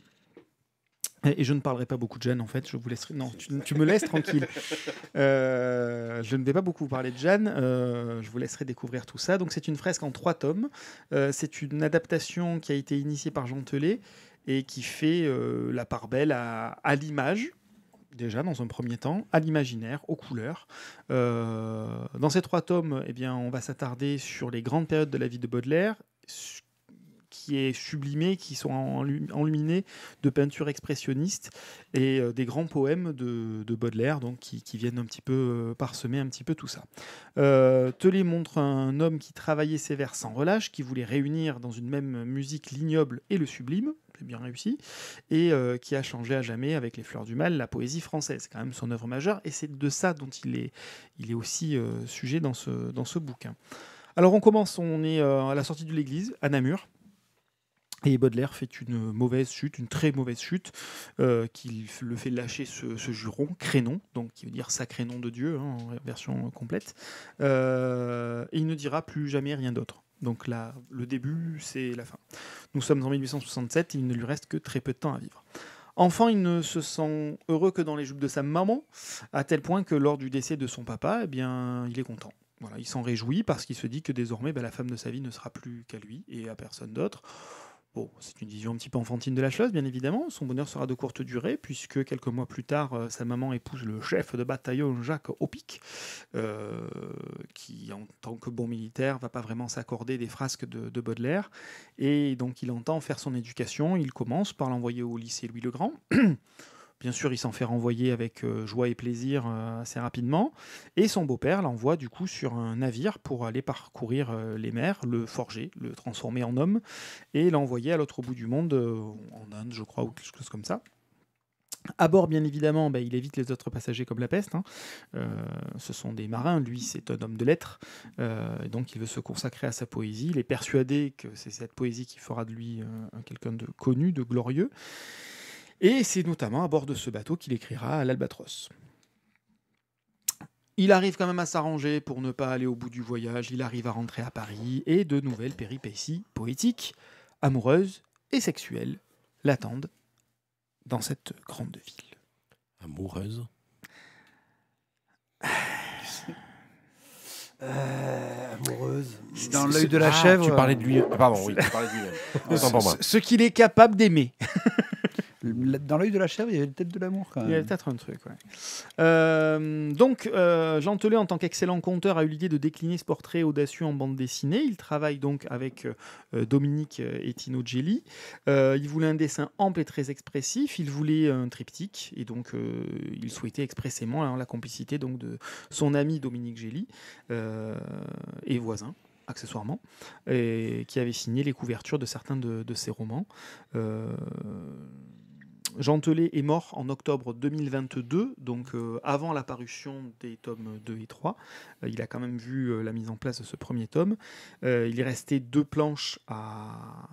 Et je ne parlerai pas beaucoup de Jeanne, en fait. Je vous laisserai. Non, tu, me laisses tranquille. *laughs* Euh, je ne vais pas beaucoup vous parler de Jeanne. Euh, je vous laisserai découvrir tout ça. Donc, c'est une fresque en trois tomes. Euh, c'est une adaptation qui a été initiée par Jean et qui fait la part belle à, à l'image, déjà dans un premier temps, à l'imaginaire, aux couleurs. dans ces trois tomes, eh bien, on va s'attarder sur les grandes périodes de la vie de Baudelaire qui est sublimé, qui sont enluminés de peintures expressionnistes et euh, des grands poèmes de, de Baudelaire, donc qui, qui, viennent un petit peu euh, parsemer un petit peu tout ça. Euh, Telé montre un homme qui travaillait ses vers sans relâche, qui voulait réunir dans une même musique l'ignoble et le sublime, bien réussi, et euh, qui a changé à jamais avec Les Fleurs du Mal la poésie française. C'est quand même son œuvre majeure, et c'est de ça dont il est, il est aussi sujet dans ce, dans ce bouquin. Alors on commence, on est à la sortie de l'église, à Namur. Et Baudelaire fait une mauvaise chute, une très mauvaise chute, euh, qui le fait lâcher ce, juron, crénon, donc qui veut dire sacré nom de Dieu hein, en version complète. Euh, et il ne dira plus jamais rien d'autre. Donc là, le début, c'est la fin. Nous sommes en 1867, il ne lui reste que très peu de temps à vivre. Enfant, il ne se sent heureux que dans les jupes de sa maman, à tel point que lors du décès de son papa, eh bien, il est content. Voilà, il s'en réjouit parce qu'il se dit que désormais, bah, la femme de sa vie ne sera plus qu'à lui et à personne d'autre c'est une vision un petit peu enfantine de la chose, bien évidemment. Son bonheur sera de courte durée, puisque quelques mois plus tard, euh, sa maman épouse le chef de bataillon Jacques Opic, euh, qui, en tant que bon militaire, va pas vraiment s'accorder des frasques de, de, Baudelaire. Et donc, il entend faire son éducation. Il commence par l'envoyer au lycée Louis le Grand. *clears throat* Bien sûr, il s'en fait renvoyer avec euh, joie et plaisir euh, assez rapidement. Et son beau-père l'envoie du coup sur un navire pour aller parcourir euh, les mers, le forger, le transformer en homme et l'envoyer à l'autre bout du monde, en Inde, je crois, ou quelque chose comme ça. À bord, bien évidemment, bah, il évite les autres passagers comme la peste. Hein. ce sont des marins, lui c'est un homme de lettres, donc il veut se consacrer à sa poésie. Il est persuadé que c'est cette poésie qui fera de lui quelqu'un de connu, de glorieux. Et c'est notamment à bord de ce bateau qu'il écrira à l'Albatros. Il arrive quand même à s'arranger pour ne pas aller au bout du voyage, il arrive à rentrer à Paris, et de nouvelles péripéties poétiques, amoureuses et sexuelles l'attendent dans cette grande ville. Amoureuse *sighs* euh, amoureuse. Dans l'œil de la ah, chèvre. Tu parlais euh. de lui. Ah, pardon, oui, tu parlais de lui. *laughs* Ce qu'il est capable d'aimer. *laughs* Dans l'œil de la chèvre, il y avait peut-être de l'amour Il y avait peut-être un truc, ouais. Euh, donc, euh, Jean Telet, en tant qu'excellent conteur, a eu l'idée de décliner ce portrait audacieux en bande dessinée. Il travaille donc avec euh, euh, Dominique et Tino Gelli. il voulait un dessin ample et très expressif. Il voulait un triptyque. Et donc, il souhaitait expressément hein, la complicité donc, de son ami Dominique Gelli et voisin accessoirement, et qui avait signé les couvertures de certains de, ses romans. Euh, Jean Telet est mort en octobre 2022, donc euh, avant la parution des tomes 2 et 3. Euh, il a quand même vu euh, la mise en place de ce premier tome. il est resté deux planches à,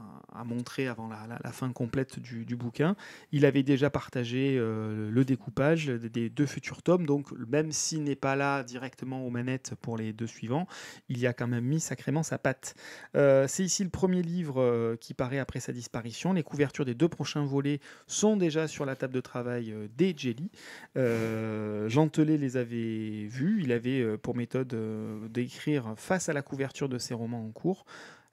montrer avant la, fin complète du, bouquin. Il avait déjà partagé le découpage des, deux futurs tomes, donc même s'il n'est pas là directement aux manettes pour les deux suivants, il y a quand même mis sacrément sa patte. C'est ici le premier livre qui paraît après sa disparition. Les couvertures des deux prochains volets sont des déjà sur la table de travail euh, des Jelly. Jean euh, Telet les avait vus. Il avait euh, pour méthode d'écrire face à la couverture de ses romans en cours.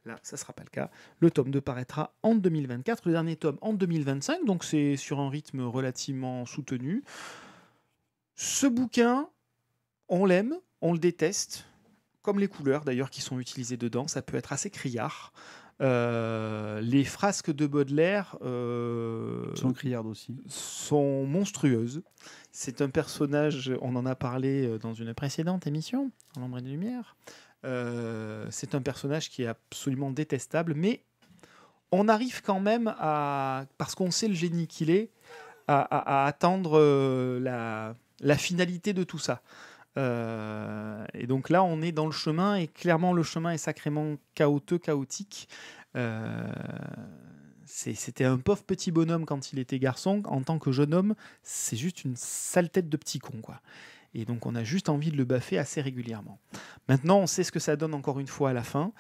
Là, ça sera pas le cas. Le tome 2 paraîtra en 2024, le dernier tome en 2025, donc c'est sur un rythme relativement soutenu. Ce bouquin, on l'aime, on le déteste, comme les couleurs d'ailleurs qui sont utilisées dedans, ça peut être assez criard. Euh, les frasques de Baudelaire euh, sont aussi. Sont monstrueuses. C'est un personnage, on en a parlé euh, dans une précédente émission, l'ombre et de lumière. c'est un personnage qui est absolument détestable, mais on arrive quand même à, parce qu'on sait le génie qu'il est, à, attendre la finalité de tout ça. Euh, et donc là, on est dans le chemin, et clairement, le chemin est sacrément chaotique, chaotique. Euh, c'était un pauvre petit bonhomme quand il était garçon. En tant que jeune homme, c'est juste une sale tête de petit con, quoi. Et donc, on a juste envie de le baffer assez régulièrement. Maintenant, on sait ce que ça donne encore une fois à la fin.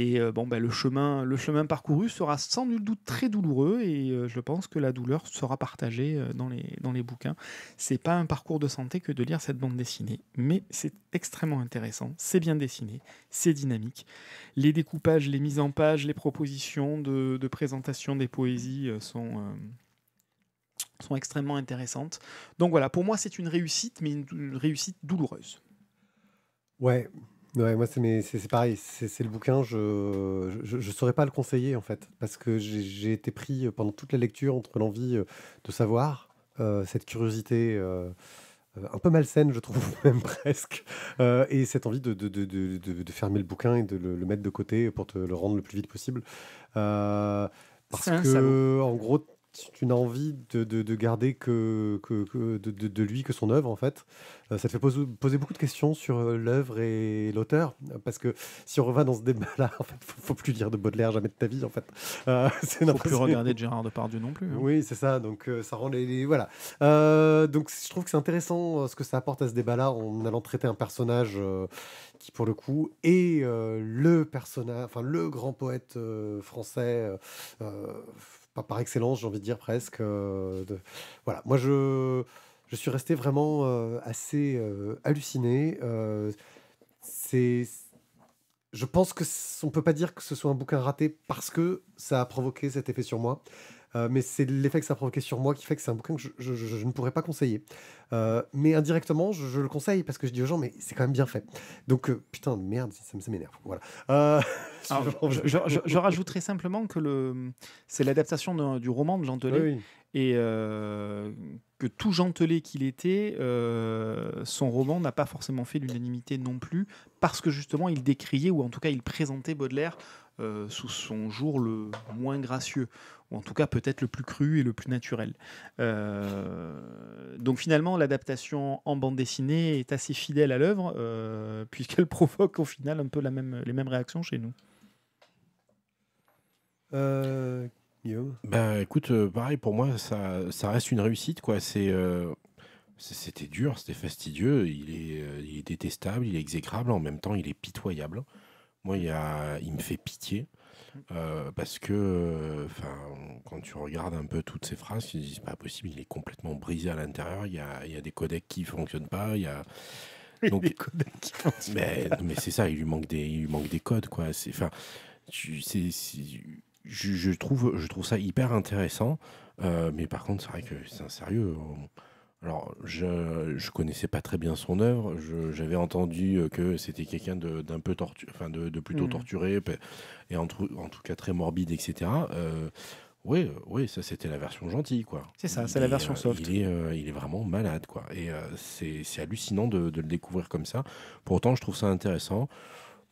Et euh, bon, ben, le, chemin, le chemin parcouru sera sans nul doute très douloureux et euh, je pense que la douleur sera partagée euh, dans les, dans les bouquins. C'est pas un parcours de santé que de lire cette bande dessinée, mais c'est extrêmement intéressant, c'est bien dessiné, c'est dynamique. Les découpages, les mises en page, les propositions de, présentation des poésies sont... sont extrêmement intéressantes. Donc voilà, pour moi c'est une réussite, mais une réussite douloureuse. Ouais, Ouais, moi c'est pareil, c'est le bouquin, je, ne saurais pas le conseiller en fait, parce que j'ai été pris euh, pendant toute la lecture entre l'envie euh, de savoir, euh, cette curiosité un peu malsaine, je trouve *laughs* même presque, et cette envie de, de, de, de, fermer le bouquin et de le, le, mettre de côté pour te le rendre le plus vite possible. parce que, en gros, n'as envie de, de garder que, de, lui que son œuvre en fait. Euh, ça te fait poser, beaucoup de questions sur euh, l'œuvre et l'auteur parce que si on revient dans ce débat-là, *laughs* en fait, faut, plus lire de Baudelaire jamais de ta vie en fait. Euh, *laughs* c'est faut plus regarder de Gérard Depardieu non plus. Hein. Oui, c'est ça. Donc ça rend les, voilà. donc je trouve que c'est intéressant ce que ça apporte à ce débat-là en allant traiter un personnage qui pour le coup est le personnage, enfin le grand poète français par excellence, j'ai envie de dire presque. Euh, voilà, moi je, je suis resté vraiment euh, assez euh, halluciné. c'est je pense que on peut pas dire que ce soit un bouquin raté parce que ça a provoqué cet effet sur moi. Euh, mais c'est l'effet que ça a provoqué sur moi qui fait que c'est un bouquin que je, ne pourrais pas conseiller. Euh, mais indirectement, je, le conseille parce que je dis aux gens, mais c'est quand même bien fait. Donc, euh, putain de merde, ça, m'énerve. Voilà. *laughs* je, rajouterai simplement que le, c'est l'adaptation du roman de Gentelet Et que tout Gentelet qu'il était, son roman n'a pas forcément fait l'unanimité non plus, parce que justement il décriait, ou en tout cas il présentait Baudelaire sous son jour le moins gracieux en tout cas peut-être le plus cru et le plus naturel. Euh, donc finalement, l'adaptation en bande dessinée est assez fidèle à l'œuvre, euh, puisqu'elle *laughs* provoque au final un peu la même, les mêmes réactions chez nous. Euh, Ben écoute, euh, pareil, pour moi, ça, reste une réussite, quoi. C'est c'était dur, c'était fastidieux, il est, il est, détestable, il est exécrable, en même temps il est pitoyable. Moi, il, a, il me fait pitié. Euh, parce que euh, quand tu regardes un peu toutes ces phrases, tu te dis c'est pas possible, il est complètement brisé à l'intérieur, il y a, y a, des codecs qui fonctionnent pas, il y a. *laughs* Donc, des codecs qui fonctionnent mais, pas. mais c'est ça, il lui manque des, il lui manque des codes, quoi. Enfin, je, je, trouve, je trouve ça hyper intéressant, euh, mais par contre, c'est vrai que c'est un sérieux. Alors, je ne connaissais pas très bien son œuvre. J'avais entendu euh, que c'était quelqu'un d'un peu enfin de, plutôt hmm. torturé, et en, tout cas très morbide, etc. Euh, oui, oui, ça c'était la version gentille, quoi. C'est ça, c'est la version euh, soft. Il est, vraiment malade, quoi. Et c'est hallucinant de, le découvrir comme ça. Pourtant, je trouve ça intéressant.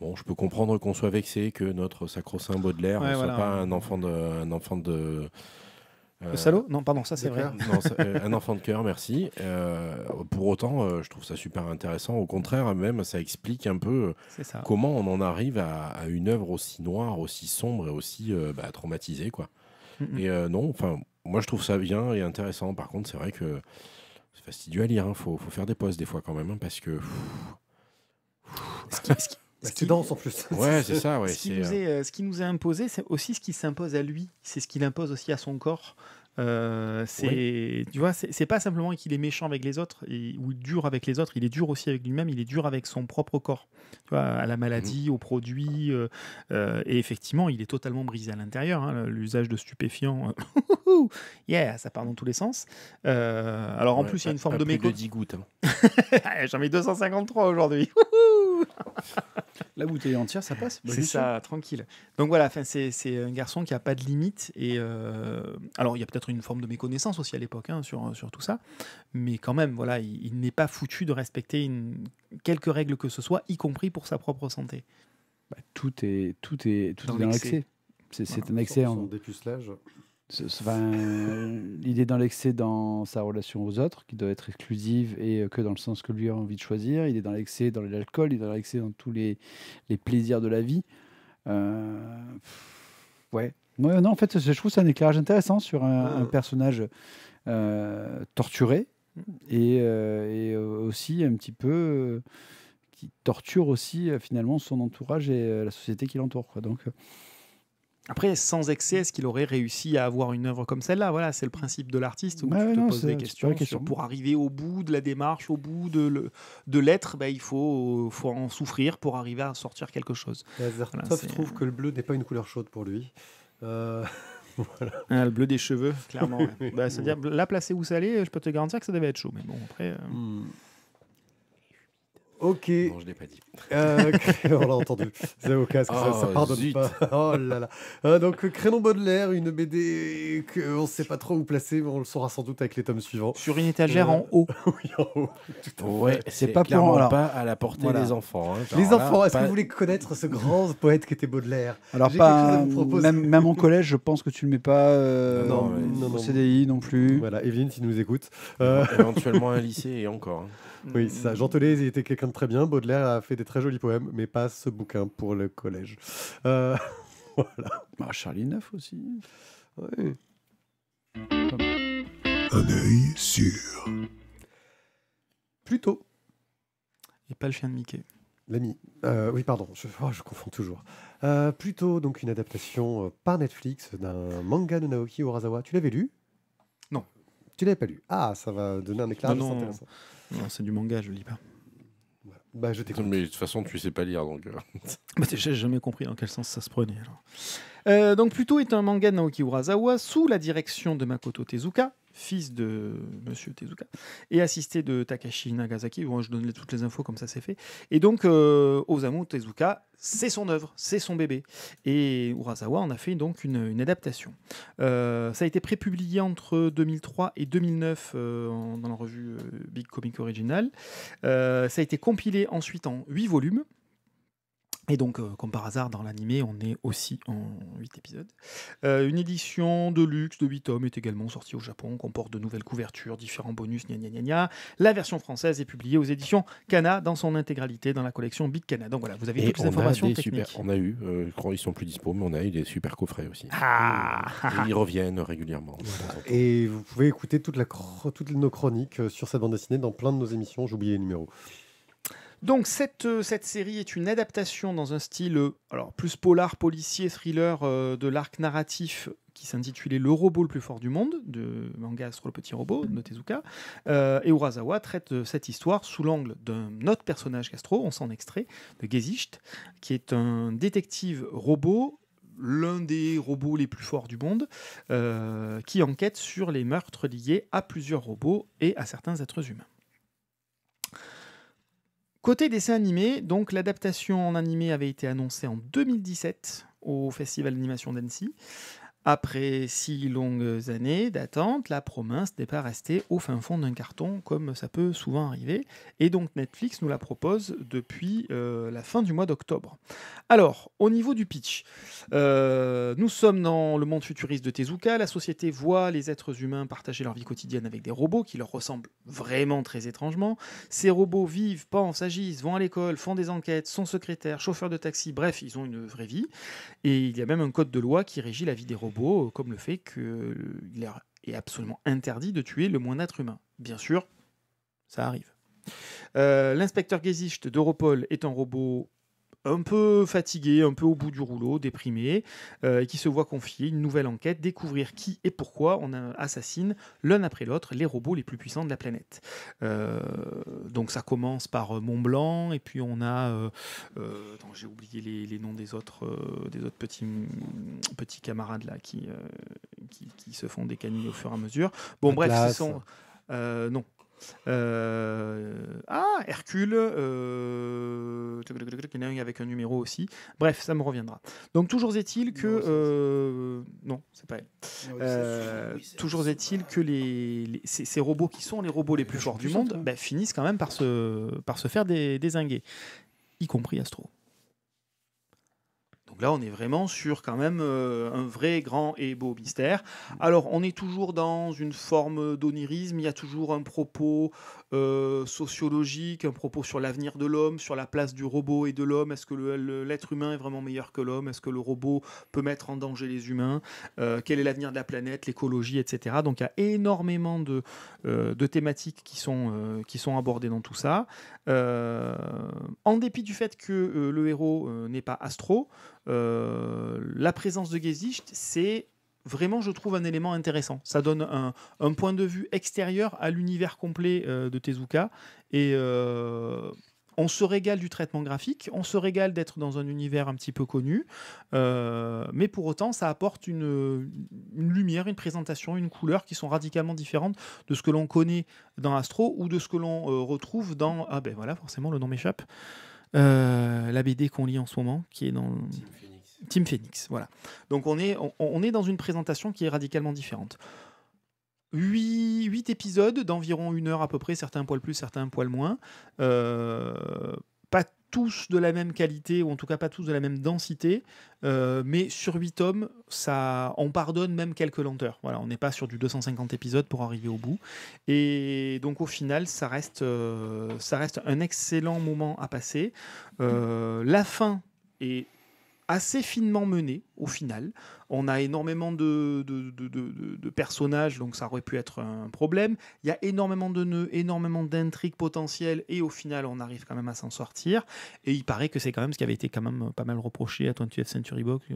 Bon, je peux comprendre qu'on soit vexé que notre sacro-saint Baudelaire ne soit pas un enfant de, un enfant de euh, Le salaud Non, pardon, ça c'est vrai. Euh, un enfant de cœur, merci. Euh, pour autant, je trouve ça super intéressant. Au contraire, même, ça explique un peu comment on en arrive à, une œuvre aussi noire, aussi sombre et aussi bah, traumatisée. Quoi. Et non, enfin, moi je trouve ça bien et intéressant. Par contre, c'est vrai que c'est fastidieux à lire. Il hein. faut, faire des pauses des fois quand même, hein, parce que. ce, qui, tu danses en plus. Ouais, c'est *laughs* ça. Ouais, ce, qui euh, euh, ce, qui nous est, imposé, c'est aussi ce qui s'impose à lui. C'est ce qu'il impose aussi à son corps. Euh, c'est, tu vois, c'est, pas simplement qu'il est méchant avec les autres et, ou dur avec les autres. Il est dur aussi avec lui-même. Il est dur avec son propre corps. Tu vois, à la mmh. maladie, aux produits. Euh, euh, et effectivement, il est totalement brisé à l'intérieur. Hein, l'usage de stupéfiants. *laughs* yeah, ça part dans tous les sens. alors en plus, il y a une forme de méco. 10 gouttes. Hein. *laughs* J'en mets 253 aujourd'hui. *laughs* la bouteille entière, ça passe. Bah, c'est ça, tranquille. Donc voilà, c'est, un garçon qui a pas de limite. Et alors, il y a peut-être une forme de méconnaissance aussi à l'époque hein, sur, sur tout ça. Mais quand même, voilà, il, n'est pas foutu de respecter une, quelques règles que ce soit, y compris pour sa propre santé. Bah, tout est, tout est, tout dans est l'excès. C'est un excès en. Hein. dépucelage. Euh, il est dans l'excès dans sa relation aux autres, qui doit être exclusive et euh, que dans le sens que lui a envie de choisir. Il est dans l'excès dans l'alcool, il est dans l'excès dans tous les, plaisirs de la vie. Euh, ouais, non, en fait, je trouve ça un éclairage intéressant sur un, ah. personnage euh, torturé mm. et, euh, euh, aussi un petit peu qui torture aussi finalement son entourage et la société qui l'entoure. Donc. Après, sans excès, est-ce qu'il aurait réussi à avoir une œuvre comme celle-là Voilà, c'est le principe de l'artiste tu te poses des questions, pour arriver au bout de la démarche, au bout de, l'être, bah, il faut, faut en souffrir pour arriver à sortir quelque chose. Je trouve que le bleu n'est pas une couleur chaude pour lui. Euh, *laughs* ah, le bleu des cheveux, clairement. *laughs* bah, C'est-à-dire, la placer où ça allait, je peux te garantir que ça devait être chaud. Mais bon, après. Euh. Hmm. Ok. Non, je ne l'ai pas dit. Euh, *laughs* on l'a entendu. C'est au casque, ça, oh, pardonne pas. Oh là là. Euh, donc, Crénon Baudelaire, une BD qu'on ne sait pas trop où placer, mais on le saura sans doute avec les tomes suivants. Sur une étagère en haut. Euh, *laughs* oui, en haut. Ouais, c'est pas pour... pas à la portée des enfants. Hein. les enfants, est-ce que vous voulez connaître ce grand poète qui était Baudelaire Alors, pas. Même, même, en collège, je pense que tu ne mets pas non, non, CDI non plus. Voilà, Evelyne, si nous écoute. Éventuellement un lycée et encore. Hein. Oui, mm, ça. Mm. Jean il était quelqu'un de très bien. Baudelaire a fait des très jolis poèmes, mais pas ce bouquin pour le collège. Euh, *laughs* voilà. Bah, Charlie Neuf aussi. Oui. Un œil sûr. Plutôt. Et pas le chien de Mickey. L'ami. Euh, oui, pardon, je, oh, confonds toujours. Euh, plutôt donc une adaptation par Netflix d'un manga de Naoki Urasawa. Tu l'avais lu Non. Tu l'avais pas lu. Ah, ça va donner un éclairage intéressant. Non, c'est du manga, je lis pas. Bah, je t'écoute. Mais de toute façon, tu sais pas lire, donc. Euh. *laughs* bah, j'ai jamais compris dans quel sens ça se prenait. Alors. Euh, donc, Plutôt est un manga de Naoki Urasawa sous la direction de Makoto Tezuka, fils de Monsieur Tezuka, et assisté de Takashi Nagasaki. Bon, je donne toutes les infos comme ça c'est fait. Et donc, euh, Osamu Tezuka, c'est son œuvre, c'est son bébé. Et Urasawa en a fait donc une, adaptation. Euh, ça a été prépublié entre 2003 et 2009 euh, dans la revue Big Comic Original. ça a été compilé ensuite en 8 volumes. Et donc, euh, comme par hasard, dans l'animé, on est aussi en 8 épisodes. Euh, une édition de luxe de 8 tomes est également sortie au Japon, comporte de nouvelles couvertures, différents bonus, gna gna gna La version française est publiée aux éditions Kana dans son intégralité dans la collection Big Kana. Donc voilà, vous avez toutes les informations techniques. on a eu, euh, je crois qu'ils sont plus dispo, mais on a eu des super coffrets aussi. Ah ils reviennent régulièrement. Et vous pouvez écouter toute la, toutes nos chroniques sur cette bande dessinée dans plein de nos émissions, j'ai oublié les numéros. Donc cette, euh, cette série est une adaptation dans un style euh, alors plus polar, policier, thriller euh, de l'arc narratif qui s'intitulait Le robot le plus fort du monde, de manga Astro le petit robot de Tezuka. et Urasawa traite cette histoire sous l'angle d'un autre personnage Castro, on s'en extrait, de Gesicht, qui est un détective robot l'un des robots les plus forts du monde, qui enquête sur les meurtres liés à plusieurs robots et à certains êtres humains. Côté dessin animé, donc l'adaptation en animé avait été annoncée en 2017 au Festival d'animation d'Annecy. Après six longues années d'attente, la promesse n'est pas restée au fin fond d'un carton comme ça peut souvent arriver. Et donc Netflix nous la propose depuis euh, la fin du mois d'octobre. Alors, au niveau du pitch, euh, nous sommes dans le monde futuriste de Tezuka. La société voit les êtres humains partager leur vie quotidienne avec des robots qui leur ressemblent vraiment très étrangement. Ces robots vivent, pensent, agissent, vont à l'école, font des enquêtes, sont secrétaires, chauffeurs de taxi, bref, ils ont une vraie vie. Et il y a même un code de loi qui régit la vie des robots euh, comme le fait qu'il est absolument interdit de tuer le moindre être humain. Bien sûr, ça arrive. Euh, l'inspecteur Gesicht d'Europol est un robot un peu fatigué, un peu au bout du rouleau, déprimé, euh, qui se voit confier une nouvelle enquête, découvrir qui et pourquoi on assassine l'un après l'autre les robots les plus puissants de la planète. Euh, donc ça commence par euh, Mont Blanc, et puis on a... j'ai oublié les, noms des autres, des autres petits, petits camarades là qui, qui, se font des canines au fur et à mesure. Bon, bref, ce sont... non, euh, ah, Hercule. avec un numéro aussi. Bref, ça me reviendra. Donc, toujours est-il que. Euh, non, c'est pas ah euh, toujours est-il que les, Ces, robots qui sont les robots les plus forts du monde bah, finissent quand même par se, par se faire des, y compris Astro là, on est vraiment sur quand même euh, un vrai grand et beau mystère. Alors, on est toujours dans une forme d'onirisme, il y a toujours un propos euh, sociologique, un propos sur l'avenir de l'homme, sur la place du robot et de l'homme. Est-ce que l'être humain est vraiment meilleur que l'homme Est-ce que le robot peut mettre en danger les humains euh, Quel est l'avenir de la planète, l'écologie, etc. Donc il y a énormément de, euh, thématiques qui sont, qui sont abordées dans tout ça. en dépit du fait que le héros n'est pas Astro, la présence de Gesicht, c'est vraiment, je trouve, un élément intéressant. Ça donne un, point de vue extérieur à l'univers complet euh, de Tezuka. Et euh, on se régale du traitement graphique, on se régale d'être dans un univers un petit peu connu. Euh, mais pour autant, ça apporte une, lumière, une présentation, une couleur qui sont radicalement différentes de ce que l'on connaît dans Astro ou de ce que l'on retrouve dans. Ah ben voilà, forcément, le nom m'échappe. la BD qu'on lit en ce moment, qui est dans. Team Phoenix, voilà. Donc on est, on, est dans une présentation qui est radicalement différente. 8, épisodes d'environ une heure à peu près, certains poil plus, certains poil moins. Euh, pas tous de la même qualité, ou en tout cas pas tous de la même densité, euh, mais sur huit tomes, ça, on pardonne même quelques lenteurs. Voilà, on n'est pas sur du 250 épisodes pour arriver au bout. Et donc au final, ça reste, euh, ça reste un excellent moment à passer. la fin est assez finement mené au final. On a énormément de, de, personnages, donc ça aurait pu être un problème. Il y a énormément de nœuds, énormément d'intrigues potentielles, et au final, on arrive quand même à s'en sortir. Et il paraît que c'est quand même ce qui avait été quand même pas mal reproché à 20 th Century Box euh,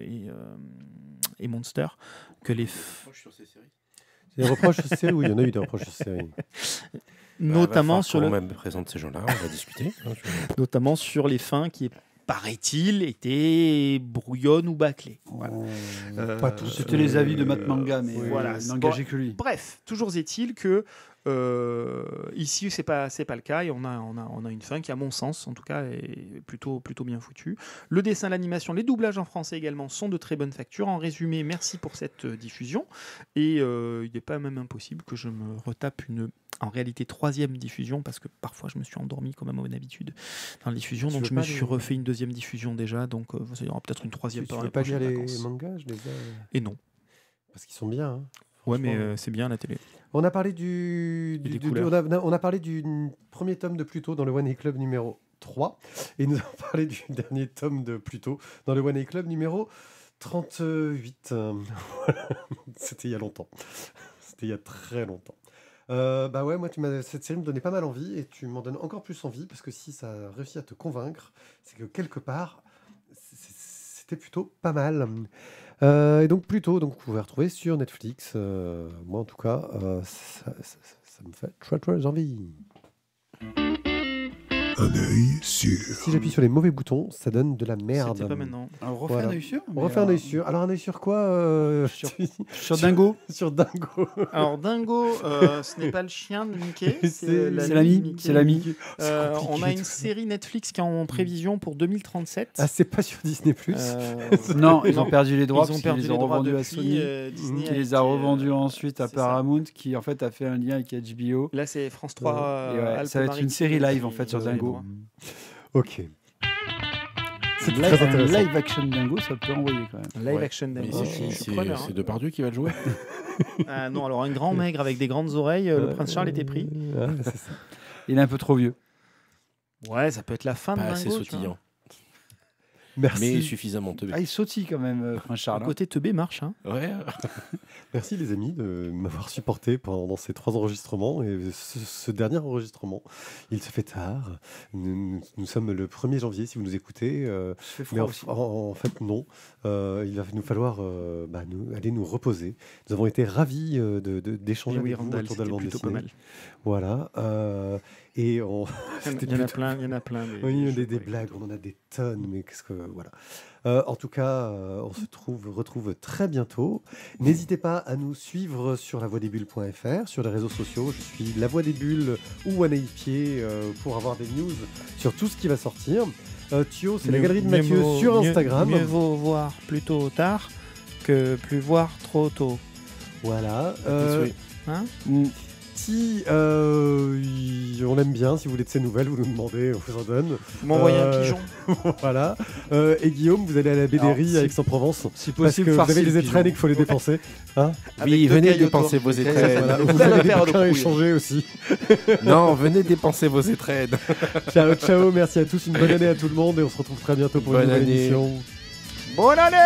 et, euh, et, Monster, que les... Reproches sur ces séries. Des reproches sur ces séries, oui, il y en a eu des reproches sur ces séries. notamment bah, sur le même présente ces gens-là, on va discuter. *laughs* Notamment sur les fins qui est paraît-il, était brouillonne ou bâclé. Oh. C'était les euh, avis de Matt Manga, mais voilà, euh, n'engagez que lui. Bref, toujours est-il que euh, ici, c'est pas pas le cas et on a, on a, on a une fin qui, à mon sens, en tout cas, est plutôt plutôt bien foutue. Le dessin, l'animation, les doublages en français également sont de très bonne facture. En résumé, merci pour cette euh, diffusion et euh, il n'est pas même impossible que je me retape une en réalité troisième diffusion parce que parfois je me suis endormi comme à mon habitude dans la diffusion donc je me suis refait une deuxième diffusion déjà donc vous aurez y aura peut-être une troisième tu, pas les, mangas et non parce qu'ils sont bien hein, ouais mais c'est bien la télé on a parlé du, on, a, parlé du premier tome de Pluto dans le One A Club numéro 3 et nous avons *laughs* parlé du dernier tome de Pluto dans le One A Club numéro 38. Euh, *laughs* c'était il y a longtemps. C'était il y a très longtemps. Euh, bah ouais, moi, cette série me donnait pas mal envie et tu m'en donnes encore plus envie parce que si ça réussit à te convaincre, c'est que quelque part, c'était plutôt pas mal. Euh, et donc plutôt, donc vous pouvez retrouver sur Netflix. Euh, moi en tout cas, euh, ça, ça, me fait très très envie un œil sûr. Si j'appuie sur les mauvais boutons, ça donne de la merde. C'était pas maintenant. Alors, un œil sûr. On refait un œil sûr. Alors, un œil sur quoi euh, sur... sur, Dingo *laughs* Sur Dingo. Alors, Dingo, euh, ce n'est pas le chien de Mickey. *laughs* C'est l'ami. Euh, c'est l'ami. on a une série Netflix qui est en prévision pour 2037. Ah, c'est pas sur Disney Plus. *laughs* non, ils ont perdu les droits. Ils ont perdu les, droits à Sony. Disney qui les a revendus ensuite à Paramount, qui en fait a fait un lien avec HBO. Là, c'est France 3. Ça va être une série live en fait sur Dingo. Mmh. Ok. C'est très intéressant. Live action Dingo, ça peut envoyer quand même. Live action Dingo. C'est hein. Depardieu qui va le jouer *laughs* euh, Non, alors un grand maigre avec des grandes oreilles, euh, le prince Charles était pris. Il est un peu trop vieux. Ouais, ça peut être la fin de Dingo. Pas assez sautillant. Merci. suffisamment teubé. Ah, il sautille quand même, euh, Charles. Le côté teubé marche. Hein. *laughs* Merci les amis de m'avoir supporté pendant ces trois enregistrements. Et ce, dernier enregistrement, il se fait tard. Nous, sommes le 1er janvier si vous nous écoutez. Euh, mais en, fait, non. Euh, il va nous falloir bah, aller nous reposer. Nous avons été ravis d'échanger de, de, avec oui, Voilà. Et on. *laughs* Il y, en a plein, il y en a plein. Des, des, blagues, on en a des tonnes, mais qu'est-ce que. Voilà. Euh, en tout cas, euh, on se trouve, retrouve très bientôt. N'hésitez pas à nous suivre sur lavoidesbulles.fr, sur les réseaux sociaux. Je suis La Voix des Bulles ou à euh, pour avoir des news sur tout ce qui va sortir. Thio, c'est la galerie de Mathieu sur Instagram. Mieux, mieux vaut voir plus tôt tard que plus voir trop tôt. Voilà. Si euh, on aime bien. Si vous voulez de ses nouvelles, vous nous demandez, on vous en donne. Vous un euh, pigeon. *laughs* voilà. Euh, et Guillaume, vous allez à la Bédérie avec à provence Si possible, parce que vous avez des étrennes et qu'il faut les dépenser. Hein oui, venez dépenser vos étrennes. *laughs* vous allez bien échanger aussi. *laughs* non, venez dépenser vos étrennes. ciao, ciao. Merci à tous. Une bonne année à tout le monde et on se retrouve très bientôt pour une nouvelle émission. Bonne année.